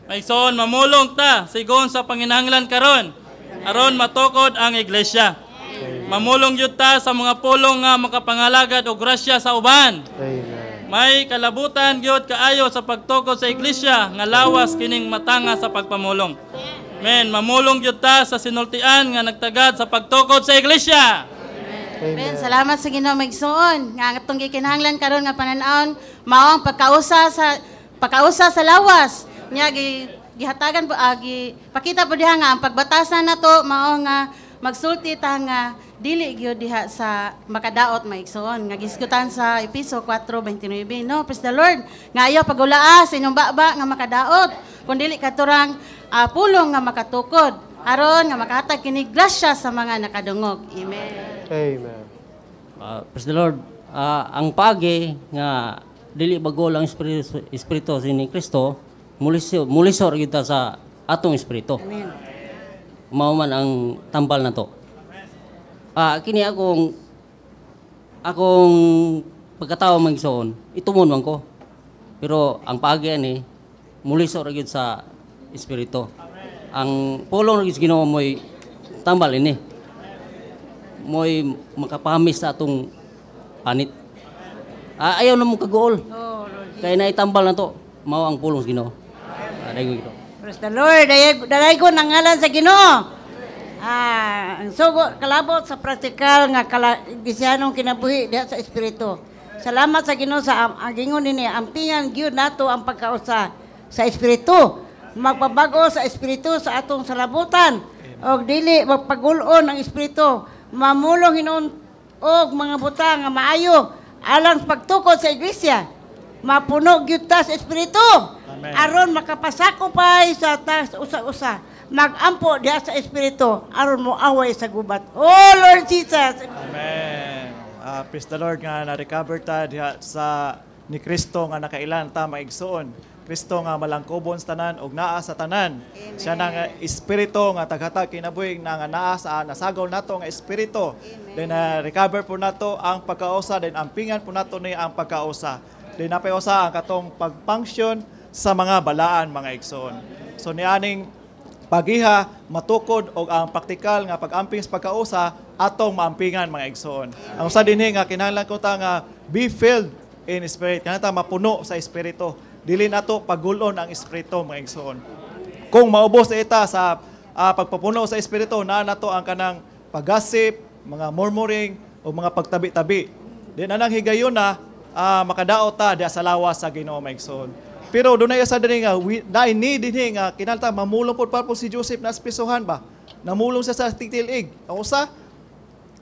Maigsoon mamulong ta sigon sa panginahanglan karon aron matukod ang iglesia. Amen. Mamulong yun ta sa mga pulong nga makapangalagad og grasya sa uban. Amen. May kalabutan gyud kaayo sa pagtoko sa iglesia nga lawas kining matanga sa pagpamulong. Amen. Mamulong gyud ta sa sinultian nga nagtagad sa pagtugod sa iglesia. Amen. Amen. Salamat sa Ginoo magsuon nga atong gikinahanglan karon nga panan-aon mao ang pagkausa sa pagkausa sa lawas nya gi gihatagan po agi ah, pakita po diha nga ang pagbatasan nato mao nga magsulti ta nga dili gyud diha sa makadaot maigsoon nga giskutan sa Episo 4:29 no praise the Lord nga ayaw pagulaa sa inyong baba nga makadaot kun dili katurang uh, ah, pulong nga makatukod aron nga makahatag kini grasya sa mga nakadungog amen amen uh, praise the Lord uh, ang pagi nga dili bagolang espiritu espiritu ni Kristo mulisor mulisor kita sa atong espiritu amen mao man ang tambal na to Ah, kini akong akong pagkatao magsoon, itumon ko. Pero ang paagi eh, muli sa gyud sa espiritu. Ang pulong gyud Ginoo moy tambal ini. Moy makapamis sa atong panit. Ah, ayaw na mong kagool. Oh, Kaya naitambal na to. Mao ang pulong sa Ginoo. Aday ah, ko ito. Praise the Lord. Dalay ko ng ngalan sa Ginoo. Ah, ang kalabot sa praktikal nga kala, Kristiyanong kinabuhi diha sa espiritu. Salamat sa Ginoo sa ang gingon nini amtingan gyud nato ang pagkausa sa espiritu. Magpabago sa espiritu sa atong salabutan og dili magpagulon ang espiritu. Mamulong hinon og mga buta nga maayo alang pagtukod sa iglesia. Mapuno gyud ta sa espiritu. Aron makapasakopay sa tas usa-usa magampo diha sa Espiritu, aron mo away sa gubat. Oh, Lord Jesus! Amen. Uh, praise the Lord nga na-recover ta diha sa ni Kristo nga nakailan ta maigsuon. Kristo nga malangkobon sa tanan ug naa sa tanan. Amen. Siya nga espiritu nga taghatag kinabuhi nga naa sa nasagaw nato nga espiritu. Then uh, recover po nato ang pagkausa then ampingan po nato ni ang pagkausa. Then napay usa ang katong pagpunction sa mga balaan mga igsoon. So ni aning pagiha, matukod o ang praktikal nga pag-amping sa pagkausa atong maampingan mga igsoon. Ang usa dinhi nga kinahanglan ko ta nga be filled in spirit. Kana ta mapuno sa espiritu. Dili nato pagulon ang espiritu mga igsoon. Kung maubos ita sa uh, pagpapuno sa espiritu na nato ang kanang paggasip, mga murmuring o mga pagtabi-tabi. Di na nang higayon na uh, makadaot ta di sa lawas sa Ginoo mga igsoon. Pero dunay asa dinhi nga we, na ini dinhi nga kinalta mamulong pud po si Joseph na aspisohan ba. Namulong siya sa tigtilig. Ang usa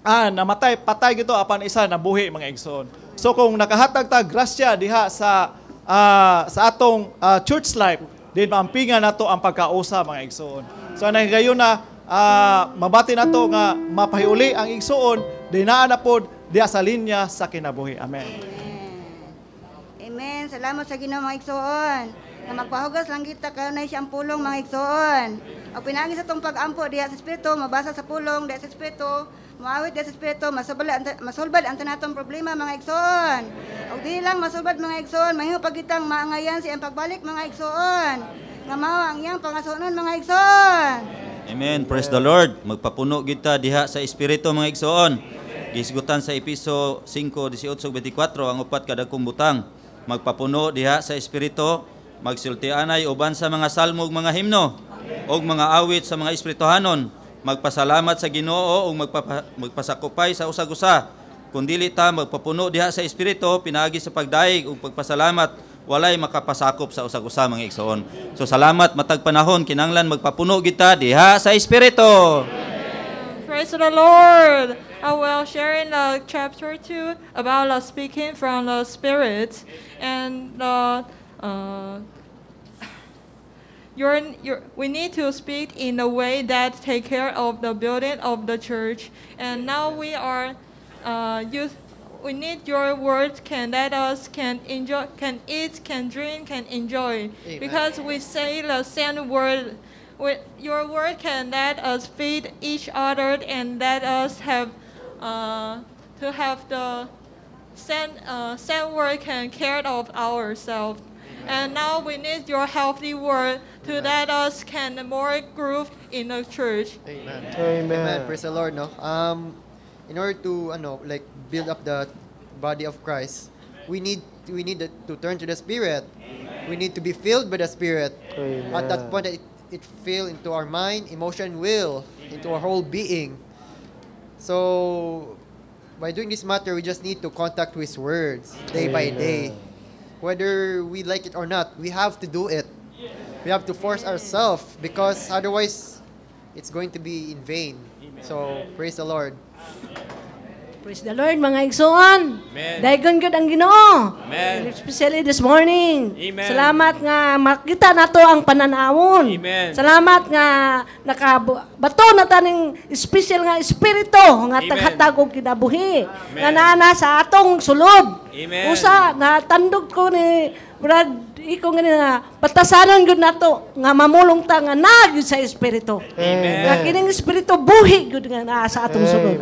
ah namatay patay gito apan isa nabuhi mga igsoon. So kung nakahatag ta grasya diha sa uh, sa atong uh, church life, din maampingan nato ang pagkausa mga igsoon. So nagayon na uh, mabati nato nga mapahiuli ang igsoon dinaan na pod diha sa linya sa kinabuhi. Amen. Amen. Salamat sa Ginoo mga igsoon. Na magpahugas lang kita kayo na siyang pulong mga igsoon. O pinangin sa tong pagampo diha sa espiritu, mabasa sa pulong diha sa espiritu, Muawit sa espiritu, masolbad masulbad ang tanatong problema, mga igsoon. O di lang masolbad mga igsoon, mahiho pagitang maangayan si pagbalik, mga igsoon. Nga mao ang iyang pangasunon, mga igsoon. Amen. Praise the Lord. Magpapuno kita diha sa espiritu, mga igsoon. Gisgutan sa Episo 5, 18, 24, ang upat kadagkong butang magpapuno diha sa Espiritu, magsultianay uban sa mga salmo ug mga himno, og mga awit sa mga espirituhanon, magpasalamat sa Ginoo ug magpapa, magpasakupay sa usag-usa, kun dili ta magpapuno diha sa Espiritu, pinaagi sa pagdaig ug pagpasalamat, walay makapasakop sa usag-usa mga igsoon. So salamat matag panahon kinanglan magpapuno kita diha sa Espiritu. Praise the Lord. I will share in the chapter two about the speaking from the spirit and the. Uh, you're, you're, we need to speak in a way that take care of the building of the church. And now we are, uh, you, we need your word can let us can enjoy, can eat, can drink, can enjoy. Amen. Because we say the same word. We, your word can let us feed each other and let us have uh, to have the same, uh, same work and care of ourselves. And now we need your healthy word to Amen. let us can more growth in the church. Amen. Amen. Amen. Praise the Lord. No. Um, in order to uh, no, like build up the body of Christ, we need we need to turn to the Spirit. We need to be filled by the Spirit. At that point, it, it fill into our mind, emotion, will, into our whole being. So by doing this matter, we just need to contact with words day by day. Whether we like it or not, we have to do it. We have to force ourselves because otherwise it's going to be in vain. So praise the Lord. Praise the Lord, mga igsoon. Amen. Dagon God ang ginoo. Amen. Especially this morning. Amen. Salamat nga makita nato ang pananawon. Amen. Salamat nga nakabato na taning special nga espiritu nga taghatag og kinabuhi. Amen. Nga naa sa atong sulob. Amen. Usa na tandog ko ni Brad ikaw nga nga, patasanan gud nato nga mamulong ta nga na sa espiritu. Amen. Nga kining espiritu buhi gud nga naa sa atong sulod.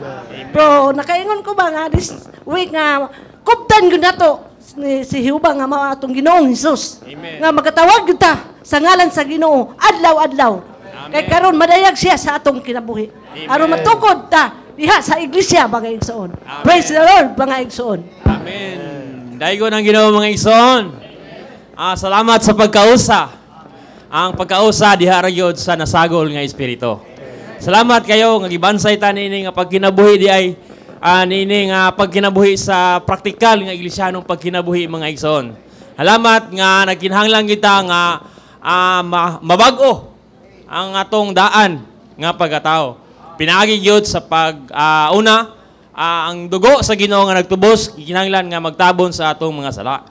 Pero nakaingon ko ba nga this week nga kuptan gud nato ni si Hiuba nga mao atong Ginoong Hesus. Nga magatawag gud ta sa ngalan sa Ginoo adlaw-adlaw. Kay karon madayag siya sa atong kinabuhi. Aron matukod ta diha sa iglesia mga igsoon. Praise the Lord mga igsoon. Amen. Daigo ng Ginoo mga igsoon. Ah, salamat sa pagkausa. Ang pagkausa diha ra sa nasagol nga espiritu. Salamat kayo nga gibansay ta nini nga pagkinabuhi di ay uh, nini nga pagkinabuhi sa praktikal nga iglesia pagkinabuhi mga igsoon. Salamat nga nagkinhanglan kita nga uh, ma- mabag-o ang atong daan nga pagkatao. Pinagi gyud sa pag uh, una uh, ang dugo sa Ginoo nga nagtubos kinahanglan nga magtabon sa atong mga sala.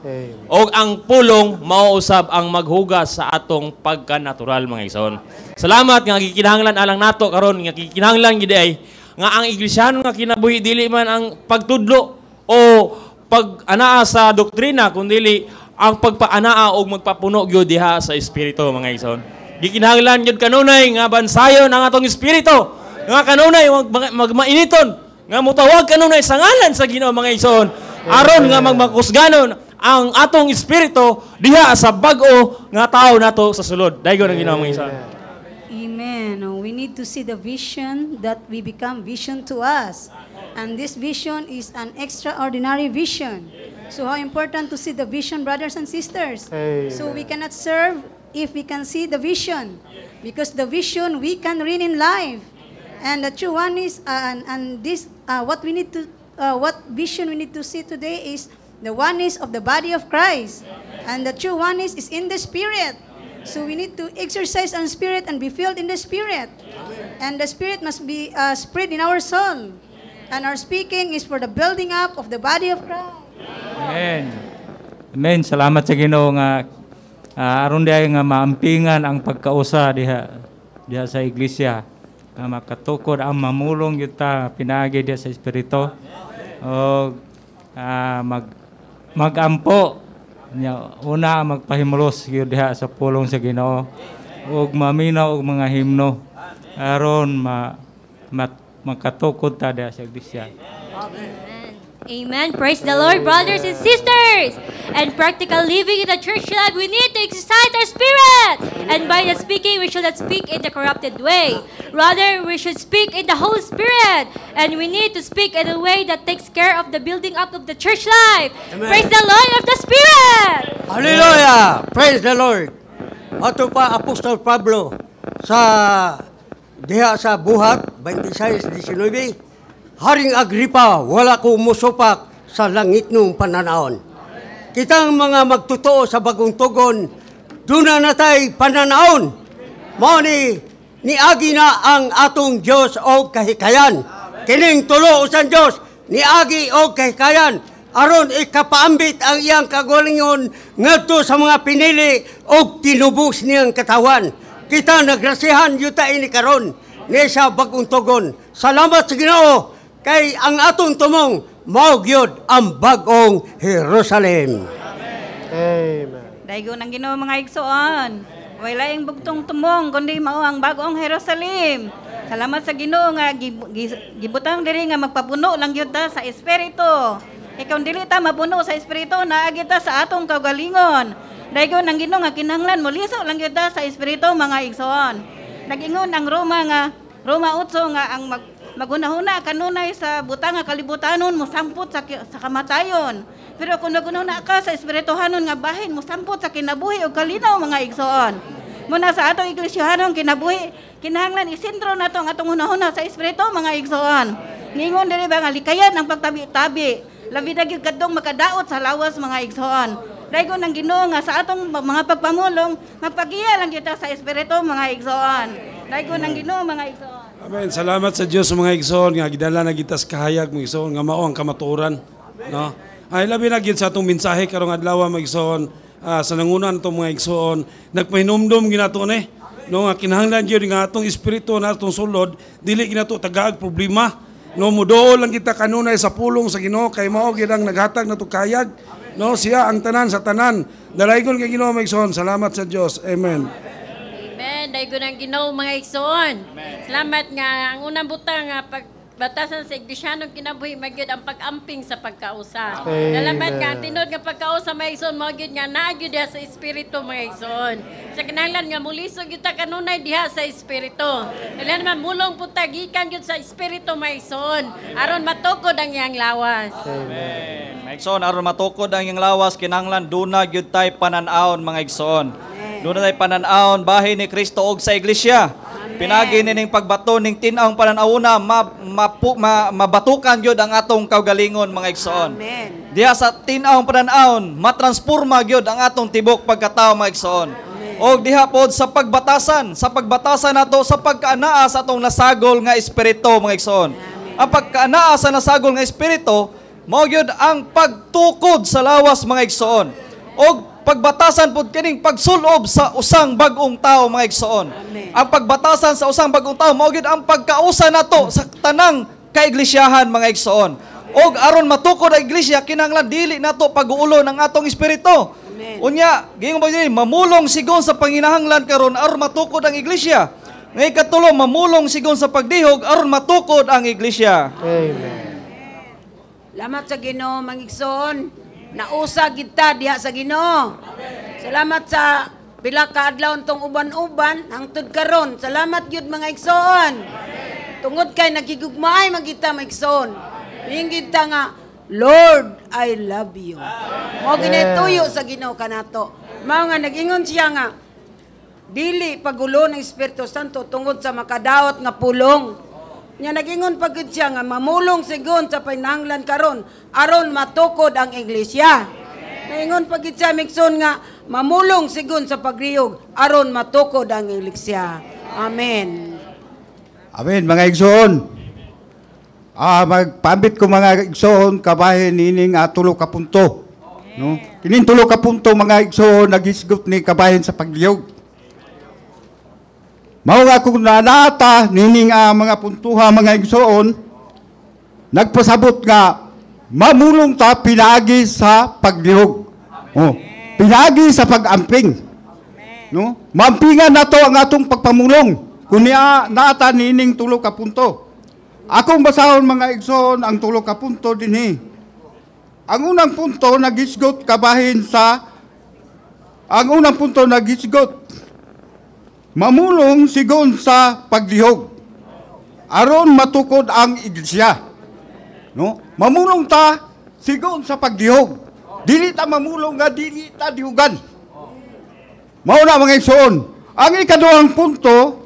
O ang pulong mauusab ang maghugas sa atong pagkanatural mga igsoon. Salamat nga gikinahanglan alang nato karon nga gikinahanglan gid ay nga ang iglesiano nga kinabuhi dili man ang pagtudlo o pag anaa sa doktrina kundi ang pagpaanaa og magpapuno gyud diha sa espiritu mga igsoon. Gikinahanglan gyud kanunay nga bansayon ang atong espiritu. Nga kanunay magmainiton. Mag- mag- nga mutawag kanon sa isangalan sa Ginoo mga ison, aron nga magmakusganon ang atong espiritu diha sa bago nga tao nato sa sulod. Daigo ng Ginoo mga ison. Amen. We need to see the vision that we become vision to us. And this vision is an extraordinary vision. So how important to see the vision, brothers and sisters. Amen. So we cannot serve if we can see the vision. Because the vision we can read in life. And the true one is, uh, and, and this, uh, what we need to, uh, what vision we need to see today is the oneness of the body of Christ. Amen. And the true oneness is in the Spirit. Amen. So we need to exercise on Spirit and be filled in the Spirit. Amen. And the Spirit must be uh, spread in our soul. And our speaking is for the building up of the body of Christ. Amen. Amen. Salamat sa Ginoo nga uh, aron diay nga maampingan ang pagkausa diha diha sa iglesia nga makatukod ang mamulong kita pinagi dia sa espirito o uh, mag magampo nya una magpahimulos gyud diha sa pulong sa Ginoo ug maminaw og mga himno aron ma, ma makatukod ta diha sa iglesia amen Amen. Praise the Lord, brothers and sisters. And practical living in the church life, we need to exercise our spirit. And by the speaking, we should not speak in the corrupted way. Rather, we should speak in the Holy Spirit. And we need to speak in a way that takes care of the building up of the church life. Amen. Praise the Lord of the Spirit. Hallelujah. Praise the Lord. Ato pa Apostol Pablo sa diha sa buhat 26 19 Haring Agripa, wala kong musupak sa langit nung pananaon. Amen. Kitang mga magtotoo sa bagong tugon, duna natay pananaon. Mao ni ni na ang atong Dios og kahikayan. Kining tulo usan Dios ni agi og kahikayan aron ikapaambit ang iyang kagalingon ngadto sa mga pinili og tinubos niyang katawan. Kita nagrasihan yuta ini karon ni sa bagong tugon. Salamat sa Ginoo Kay ang atong tumong, maugyod ang bagong Jerusalem. Amen. Amen. Daigo ng ginoo mga igsoon. Wala yung bugtong tumong, kundi mao ang bagong Jerusalem. Salamat sa ginoo nga gibutang diri nga magpapuno lang yun sa Espiritu. Ikaw dili ta mapuno sa Espiritu, naagita sa atong kagalingon. Daigo ng ginoo nga kinahanglan mo, lang yun sa Espiritu mga igsoon. Nagingon ang Roma nga, Roma utso nga ang mag Magunahuna kanunay sa butang nga kalibutanon mosampot sa sa kamatayon. Pero kung nagunahuna ka sa espirituhanon nga bahin mo sampot sa kinabuhi o kalinaw mga igsoon. Muna sa atong iglesyuhanon kinabuhi kinahanglan isentro nato ang atong hunahuna sa espiritu mga igsoon. Ningon diri ba nga likayan ang pagtabi-tabi. Labi na gyud kadtong makadaot sa lawas mga igsoon. Daigo nang Ginoo nga sa atong mga pagpamulong magpagiya lang kita sa espiritu mga igsoon. Daigo nang Ginoo mga igsoon. Amen. Salamat sa Diyos sa mga igsoon nga gidala na gitas kahayag mo igsoon nga mao ang kamaturan, no? Ay labi na gid sa atong mensahe karong adlaw mga igsoon uh, sa nangunan atong mga igsoon nagpahinumdum ginato ni. No nga kinahanglan gyud nga atong espiritu na atong sulod dili ginato tagaag problema. No mudool lang kita kanunay sa pulong sa Ginoo kay mao gid ang naghatag nato kayag. No siya ang tanan sa tanan. Dalaygon kay Ginoo mga igsoon. Salamat sa Diyos. Amen. Amen. Amen. Dahil ko ng ginaw mga iksoon. Salamat nga. Ang unang butang nga pag batasan sa Iglesyanong kinabuhi magyud ang pag-amping sa pagkausa. Salamat nga tinod nga pagkausa mga igsoon mao nga naa sa espiritu mga igsoon. Sa kinahanglan nga mulisog gyud ta kanunay diha sa espiritu. Kailan naman mulong punta gikan gyud sa espiritu mga igsoon aron matukod ang iyang lawas. Amen. Mga igsoon aron matukod ang iyang lawas kinanglan, duna gyud tay panan-aon mga igsoon. Doon ay pananawon bahin ni Kristo og sa iglesia. Amen. Pinagi nining pagbato ning tinawong pananawona ma, mapu, ma, mabatukan gyud ang atong kaugalingon mga igsoon. Amen. Diha sa tinawong pananawon matransporma gyud ang atong tibok pagkatao mga igsoon. O diha pod sa pagbatasan, sa pagbatasan nato sa pagkaanaa sa atong nasagol nga espiritu mga igsoon. Ang pagkaanaa sa nasagol nga espiritu mao gyud ang pagtukod sa lawas mga igsoon. Og pagbatasan pud kining pagsulob sa usang bagong tao mga igsoon. Ang pagbatasan sa usang bagong tao mao gid ang pagkausa nato sa tanang kaiglesiyahan mga igsoon. Og aron matukod ang iglesia kinahanglan dili nato pag-uulon ang atong espiritu. Amen. Unya, gingon ba dili mamulong sigon sa panginahanglan karon aron matukod ang iglesia. Ngay katulo mamulong sigon sa pagdihog aron matukod ang iglesia. Amen. Lamat sa Ginoo, mangigsoon. Nausa kita diha sa Ginoo. Salamat sa bila ka adlaw tong uban-uban hangtod karon. Salamat gyud mga igsoon. Tungod kay nagigugmaay magita maigsoon. Ning ta nga Lord, I love you. Mo ginatuyo sa Ginoo kanato. Mao nga nagingon siya nga dili pagulo ng Espiritu Santo tungod sa makadaot nga pulong nga nagingon pagud siya nga mamulong sigon sa pananglan karon aron matukod ang iglesia. Naingon pagud siya mixon nga mamulong sigon sa pagriyog aron matukod ang iglesia. Amen. Amen mga igsoon. Ah magpambit ko mga igsoon kabahin ining atulo ka punto. No? Kining tulo ka punto mga igsoon nagisgot ni kabahin sa pagliyog. Mao nga kung nanata nining uh, mga puntuha mga igsoon nagpasabot nga mamulong ta pinagi sa paglihog. Oh, pinagi sa pagamping. No? Mampingan nato ang atong pagpamulong. Kunya nata nining tulo ka punto. Akong basahon mga igsoon ang tulo ka punto dinhi. Eh. Ang unang punto nagisgot kabahin sa ang unang punto nagisgot mamulong sigon sa paglihog aron matukod ang iglesia no mamulong ta sigon sa paglihog dili ta mamulong nga dili ta dihugan mao na mga igsoon ang ikaduhang punto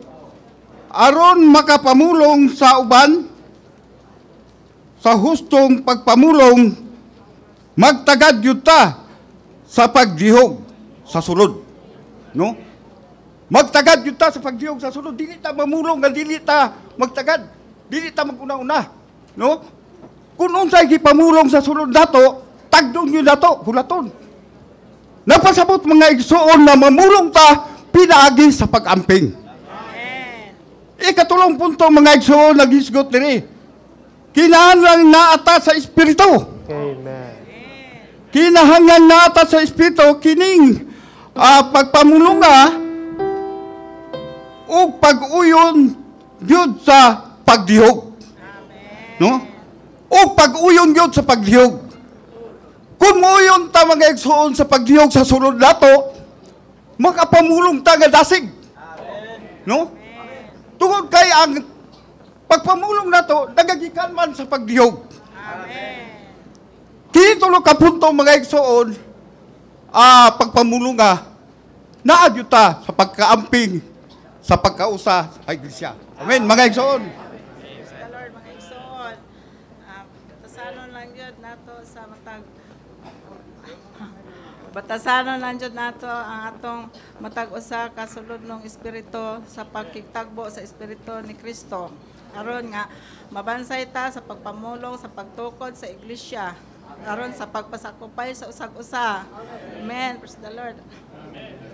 aron makapamulong sa uban sa hustong pagpamulong magtagad yuta sa paglihog sa sulod no Magtagad yun ta sa pagdiyog sa sunod. Dili ta mamulong nga dili ta magtagad. Dili ta maguna-una. No? Kung unsay gipamulong sa sunod dato, tagdon yun dato, hulaton. Napasabot mga igsuon na mamulong ta pinaagi sa pag-amping. E punto mga igsuon nagisgot diri. Kinahanglan na ata sa espiritu. Amen. Kinahanglan na ata sa espiritu kining uh, pagpamulong nga o pag-uyon yun sa pagdihog. No? O pag-uyon gyud sa pagdihog. Kung uyon ta mga igsoon sa pagdihog sa sunod nato, makapamulong ta nga dasig. No? Tungod kay ang pagpamulong nato nagagikan man sa pagdihog. Amen. Kinitulo ka punto mga igsoon, ah, pagpamulong nga, naadyo sa pagkaamping sa pagkausa sa iglesia. Amen, mga igsoon. Praise the Lord, mga igsoon. Um, ah, batasanon lang yun nato sa matag Batasanon lang yun nato ang atong matag-usa kasulod ng Espiritu sa pagkitagbo sa Espiritu ni Kristo. Aron nga, mabansay ta sa pagpamulong, sa pagtukod sa iglesia. Aron sa pagpasakupay sa usag-usa. Amen. Praise the Lord.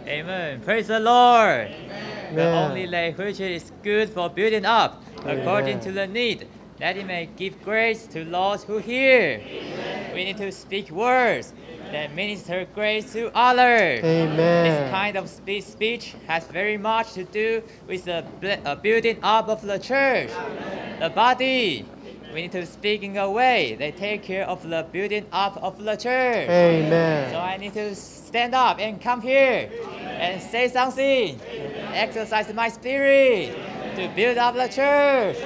Amen. Praise the Lord. Amen. The only language is good for building up Amen. according to the need, that it may give grace to those who hear. Amen. We need to speak words that minister grace to others. Amen. This kind of speech, has very much to do with the uh, building up of the church, the body. We need to speak in a way they take care of the building up of the church. Amen. So I need to stand up and come here and say something. Exercise my spirit to build up the church.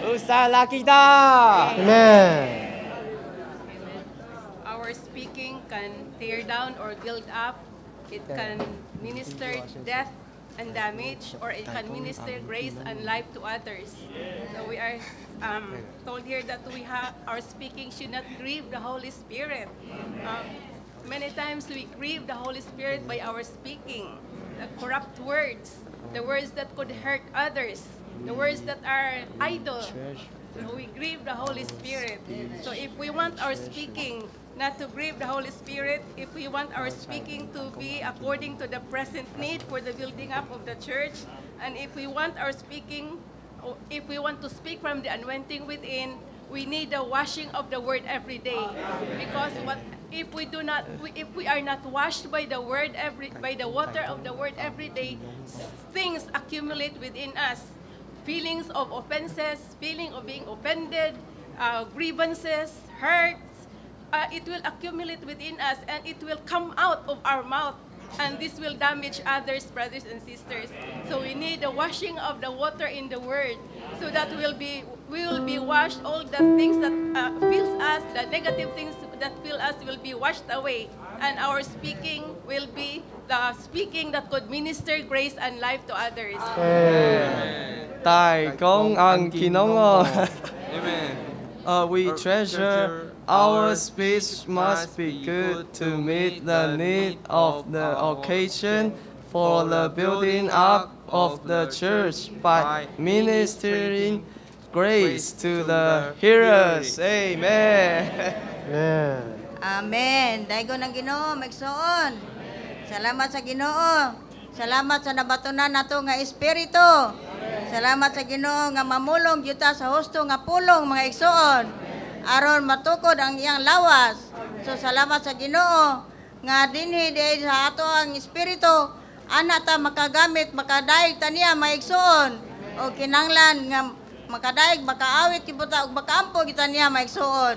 Usa Amen. Our speaking can tear down or build up. It can minister death and damage, or it can minister grace and life to others. So we are um, told here that we have our speaking should not grieve the Holy Spirit. Um, Many times we grieve the Holy Spirit by our speaking, the corrupt words, the words that could hurt others, the words that are idle. So we grieve the Holy Spirit. So if we want our speaking not to grieve the Holy Spirit, if we want our speaking to be according to the present need for the building up of the church, and if we want our speaking, if we want to speak from the anointing within, we need the washing of the word every day. Because what if we do not if we are not washed by the word every by the water of the word every day things accumulate within us feelings of offenses feeling of being offended uh, grievances hurts uh, it will accumulate within us and it will come out of our mouth and this will damage others, brothers and sisters. So we need the washing of the water in the Word, so that we'll be, we will be washed, all the things that uh, fills us, the negative things that fill us will be washed away, and our speaking will be the speaking that could minister grace and life to others. Amen. Amen. Amen. Uh, we treasure our speech must be good to meet the need of the occasion for the building up of the church by ministering grace to the hearers. Amen. Amen. Amen. Daigo ng Ginoo, magsuon. Salamat sa Ginoo. Salamat sa nabatunan nato nga espiritu. Salamat sa Ginoo nga mamulong juta sa husto nga pulong mga igsuon. aron matukod ang iyang lawas. So salamat sa Ginoo nga dinhi diay sa ato ang espiritu ana ta makagamit makadayeg taniya niya maigsuon o kinanglan nga makadayeg makaawit kibuta og makaampo kita niya maigsuon.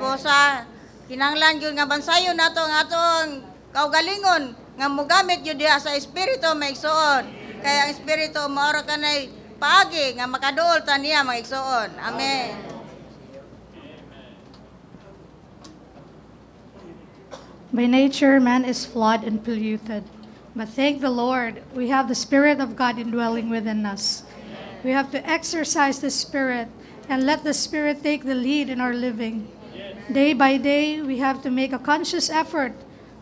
So sa kinanglan gyud nga bansayon nato ang atong kaugalingon nga mugamit gyud diha sa espiritu maigsuon. Kaya ang espiritu maura kanay pagi nga makaduol ta maigsuon. Amen. Amen. By nature, man is flawed and polluted. But thank the Lord, we have the Spirit of God indwelling within us. We have to exercise the Spirit and let the Spirit take the lead in our living. Day by day, we have to make a conscious effort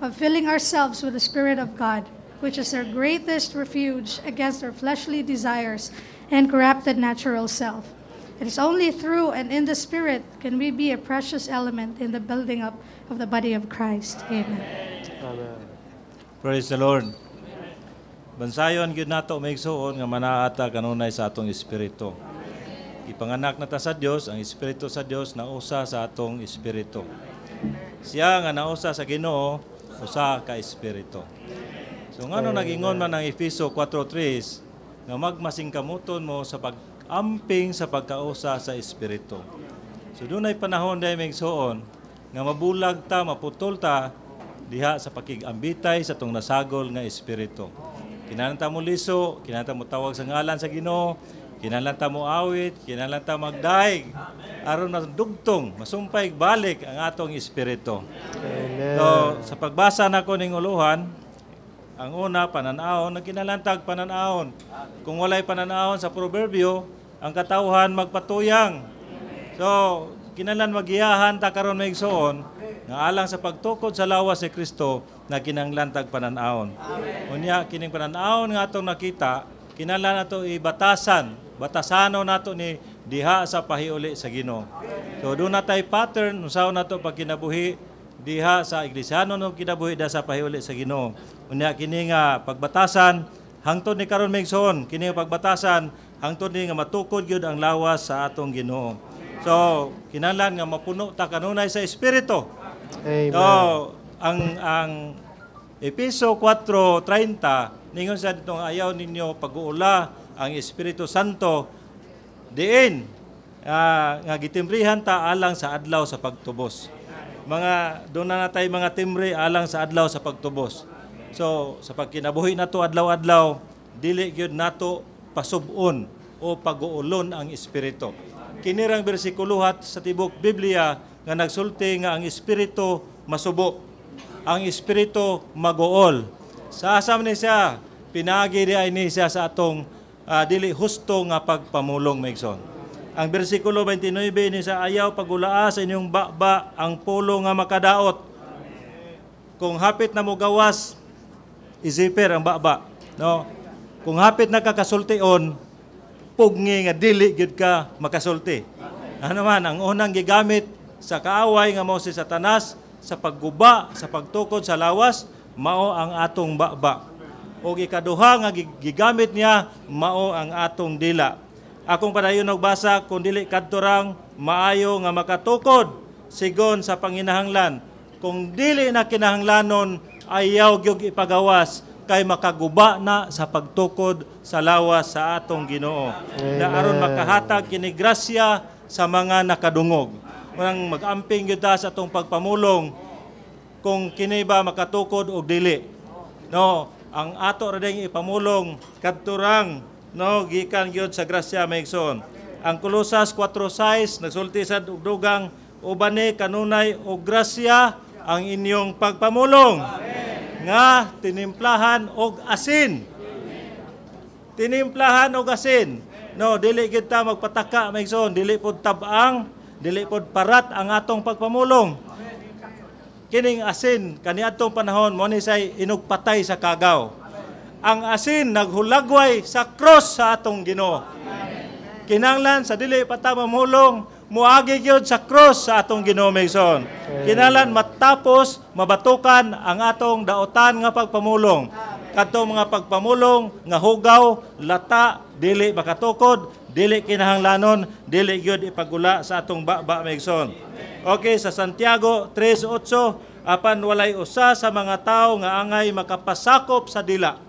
of filling ourselves with the Spirit of God, which is our greatest refuge against our fleshly desires and corrupted natural self. It is only through and in the Spirit can we be a precious element in the building up of the body of Christ. Amen. Amen. Praise the Lord. Bansayon gyud nato maigsuon nga manaata kanunay sa atong espiritu. Ipanganak na ta sa Dios ang espiritu sa Dios na usa sa atong espiritu. Siya nga nausa sa Ginoo usa ka espiritu. So ngano nagingon man ang Efeso 4:3 nga magmasing kamuton mo sa pag amping sa pagkausa sa Espiritu. So dunay panahon dahil magsuon, nga mabulag ta, maputol ta, diha sa pakigambitay sa tong nasagol nga Espiritu. Kinanta mo liso, kinanta mo tawag sa ngalan sa Ginoo, kinanta mo awit, kinanta magdaig, aron madugtong, masumpay balik ang atong Espiritu. Amen. So, sa pagbasa nako ning uluhan, ang una, pananahon, nagkinalantag pananahon. Kung walay pananahon sa proverbio, ang katauhan magpatuyang. So, kinalan magiyahan ta karon may igsoon nga alang sa pagtukod sa lawas ni Kristo na kinanglan tag pananawon. Unya kining pananawon nga atong nakita, kinahanglan nato ibatasan, batasano nato ni diha sa pahiuli sa Ginoo. So do na tay pattern usaw nato pagkinabuhi diha sa iglesyano no kinabuhi da sa pahiuli sa Ginoo. Unya kini nga pagbatasan hangtod ni karon may igsoon kini pagbatasan hangtod ni nga matukod gyud ang lawas sa atong Ginoo. So, kinahanglan nga mapuno ta kanunay sa espiritu. Amen. So, ang ang Episo 4:30 ningon sa ditong ayaw ninyo pag-uula ang Espiritu Santo diin uh, nga gitimbrihan ta alang sa adlaw sa pagtubos. Mga doon na natay mga timbre alang sa adlaw sa pagtubos. So sa pagkinabuhi nato adlaw-adlaw dili gyud nato pasubon o pag-uulon ang Espiritu. Kinirang bersikulo sa tibok Biblia nga nagsulti nga ang Espiritu masubo. Ang Espiritu maguol. Sa asam ni siya, pinagi di ni siya sa atong uh, dili husto nga pagpamulong Megson. Ang bersikulo 29 ni sa ayaw pagulaa sa inyong bakba ang pulo nga makadaot. Kung hapit na mo gawas, isiper ang bakba. No? Kung hapit nakakasulti on, pugni nga dili gid ka makasulti. Ano man ang unang gigamit sa kaaway nga mao si Satanas sa pagguba, sa pagtukod sa lawas, mao ang atong baba. O ikaduha nga gigamit niya mao ang atong dila. Akong padayon nagbasa kung dili kadto maayo nga makatukod sigon sa panginahanglan. Kung dili na kinahanglanon ayaw gyog ipagawas kay makaguba na sa pagtukod sa lawas sa atong Ginoo. Na aron makahatag kini grasya sa mga nakadungog. Unang magamping gyud sa atong pagpamulong kung kini ba makatukod og dili. No, ang ato ra ipamulong kadturang no gikan gyud sa grasya maigsoon. Ang Kolosas 4:6 nagsulti sad og dugang ubani kanunay og grasya ang inyong pagpamulong. Amen nga tinimplahan og asin. Tinimplahan og asin. No, dili kita ta magpataka maigsoon, dili pod tabang, dili pod parat ang atong pagpamulong. Kining asin kaniadtong panahon mo ni say inugpatay sa kagaw. Ang asin naghulagway sa cross sa atong Ginoo. Kinanglan sa dili pa ta mamulong muagi gyud sa cross sa atong Ginoo Mason. Kinalan matapos mabatukan ang atong daotan nga pagpamulong. Kadto mga pagpamulong nga hugaw, lata, dili makatukod, dili kinahanglanon, dili gyud ipagula sa atong baba Mason. Okay, sa Santiago 3:8 apan walay usa sa mga tawo nga angay makapasakop sa dila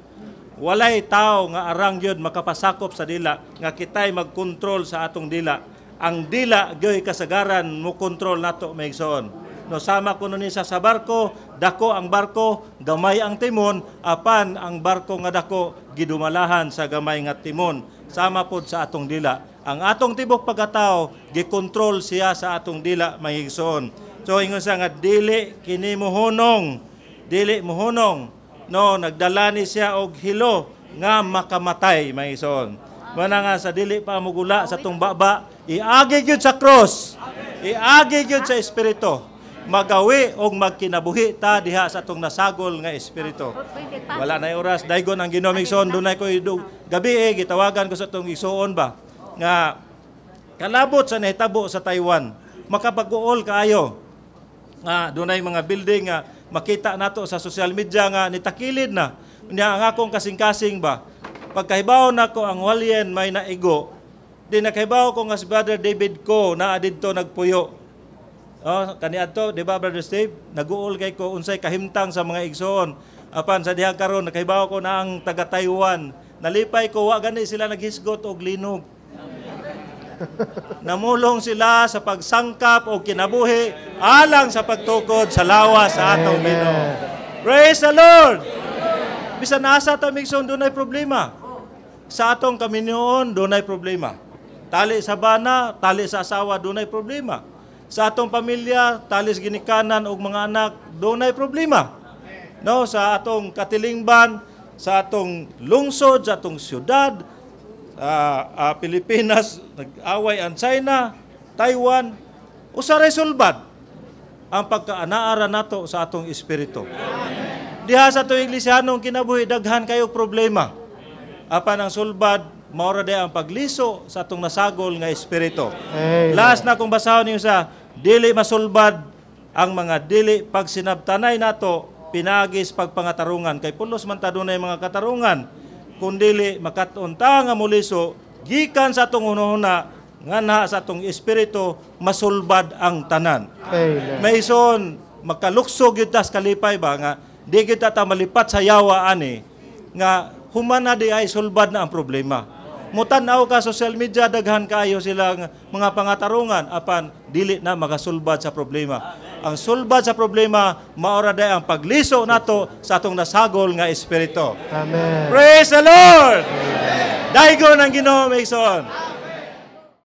walay tao nga arang yun makapasakop sa dila nga kitay magkontrol sa atong dila ang dila gyoy kasagaran mo kontrol nato maigsoon. No sama kuno ni sa barko, dako ang barko, gamay ang timon, apan ang barko nga dako gidumalahan sa gamay nga timon. Sama pod sa atong dila. Ang atong tibok pagkatao gikontrol siya sa atong dila maigsoon. So ingon sa nga dili kini mohunong, dili mohunong. No nagdala ni siya og hilo nga makamatay maigsoon. Mana nga sa dili pa mugula sa tumbaba, Iagi gyud sa cross. Iagi gyud sa espiritu. Magawi og magkinabuhi ta diha sa atong nasagol nga espiritu. Wala na oras daygon ang Ginoo igsoon dunay ko gabi eh, gitawagan ko sa atong isuon ba nga kalabot sa nahitabo sa Taiwan Makapag-uol kaayo nga dunay mga building nga makita nato sa social media nga nitakilid na Nga ang akong kasing-kasing ba pagkahibaw nako ang walyen may naigo Di nakahibaw ko nga si Brother David ko na adito nagpuyo. Oh, kani ato, di ba Brother Steve? Naguol kay ko unsay kahimtang sa mga igsoon. Apan sa dihang karon nakahibaw ko na ang taga Taiwan. Nalipay ko wa gani sila naghisgot og linog. Namulong sila sa pagsangkap o kinabuhi alang sa pagtukod sa lawas sa atong Ginoo. Praise the Lord! Bisan nasa ta son dunay problema. Sa atong kami dunay problema. Tali sa bana, tali sa asawa, dunay problema. Sa atong pamilya, talis ginikanan og mga anak, dunay problema. No, sa atong katilingban, sa atong lungsod, sa atong syudad, uh, uh, Pilipinas, nag-away ang China, Taiwan, usa resolbad ang pagkaanaara nato sa atong espiritu. Diha sa tuig Lisyanong kinabuhi daghan kayo problema. Apan ang sulbad maura day ang pagliso sa atong nasagol nga espiritu. Amen. Last na kung basahon niyo sa dili masulbad ang mga dili pag sinabtanay nato pinagis pagpangatarungan kay pulos man ta mga katarungan kun dili makatunta nga muliso gikan sa atong unohuna nga na sa atong espiritu masulbad ang tanan. Amen. Mayson makalukso gyud tas kalipay ba nga di kita ta malipat sa yawa ani nga human na di ay sulbad na ang problema. Mutanaw ka social media, daghan kayo silang mga pangatarungan apan dili na makasulbad sa problema. Amen. Ang sulbad sa problema, maura day ang pagliso nato sa atong nasagol nga espiritu. Amen. Praise the Lord! Amen. Daigo ng Ginoo, Mason. Amen.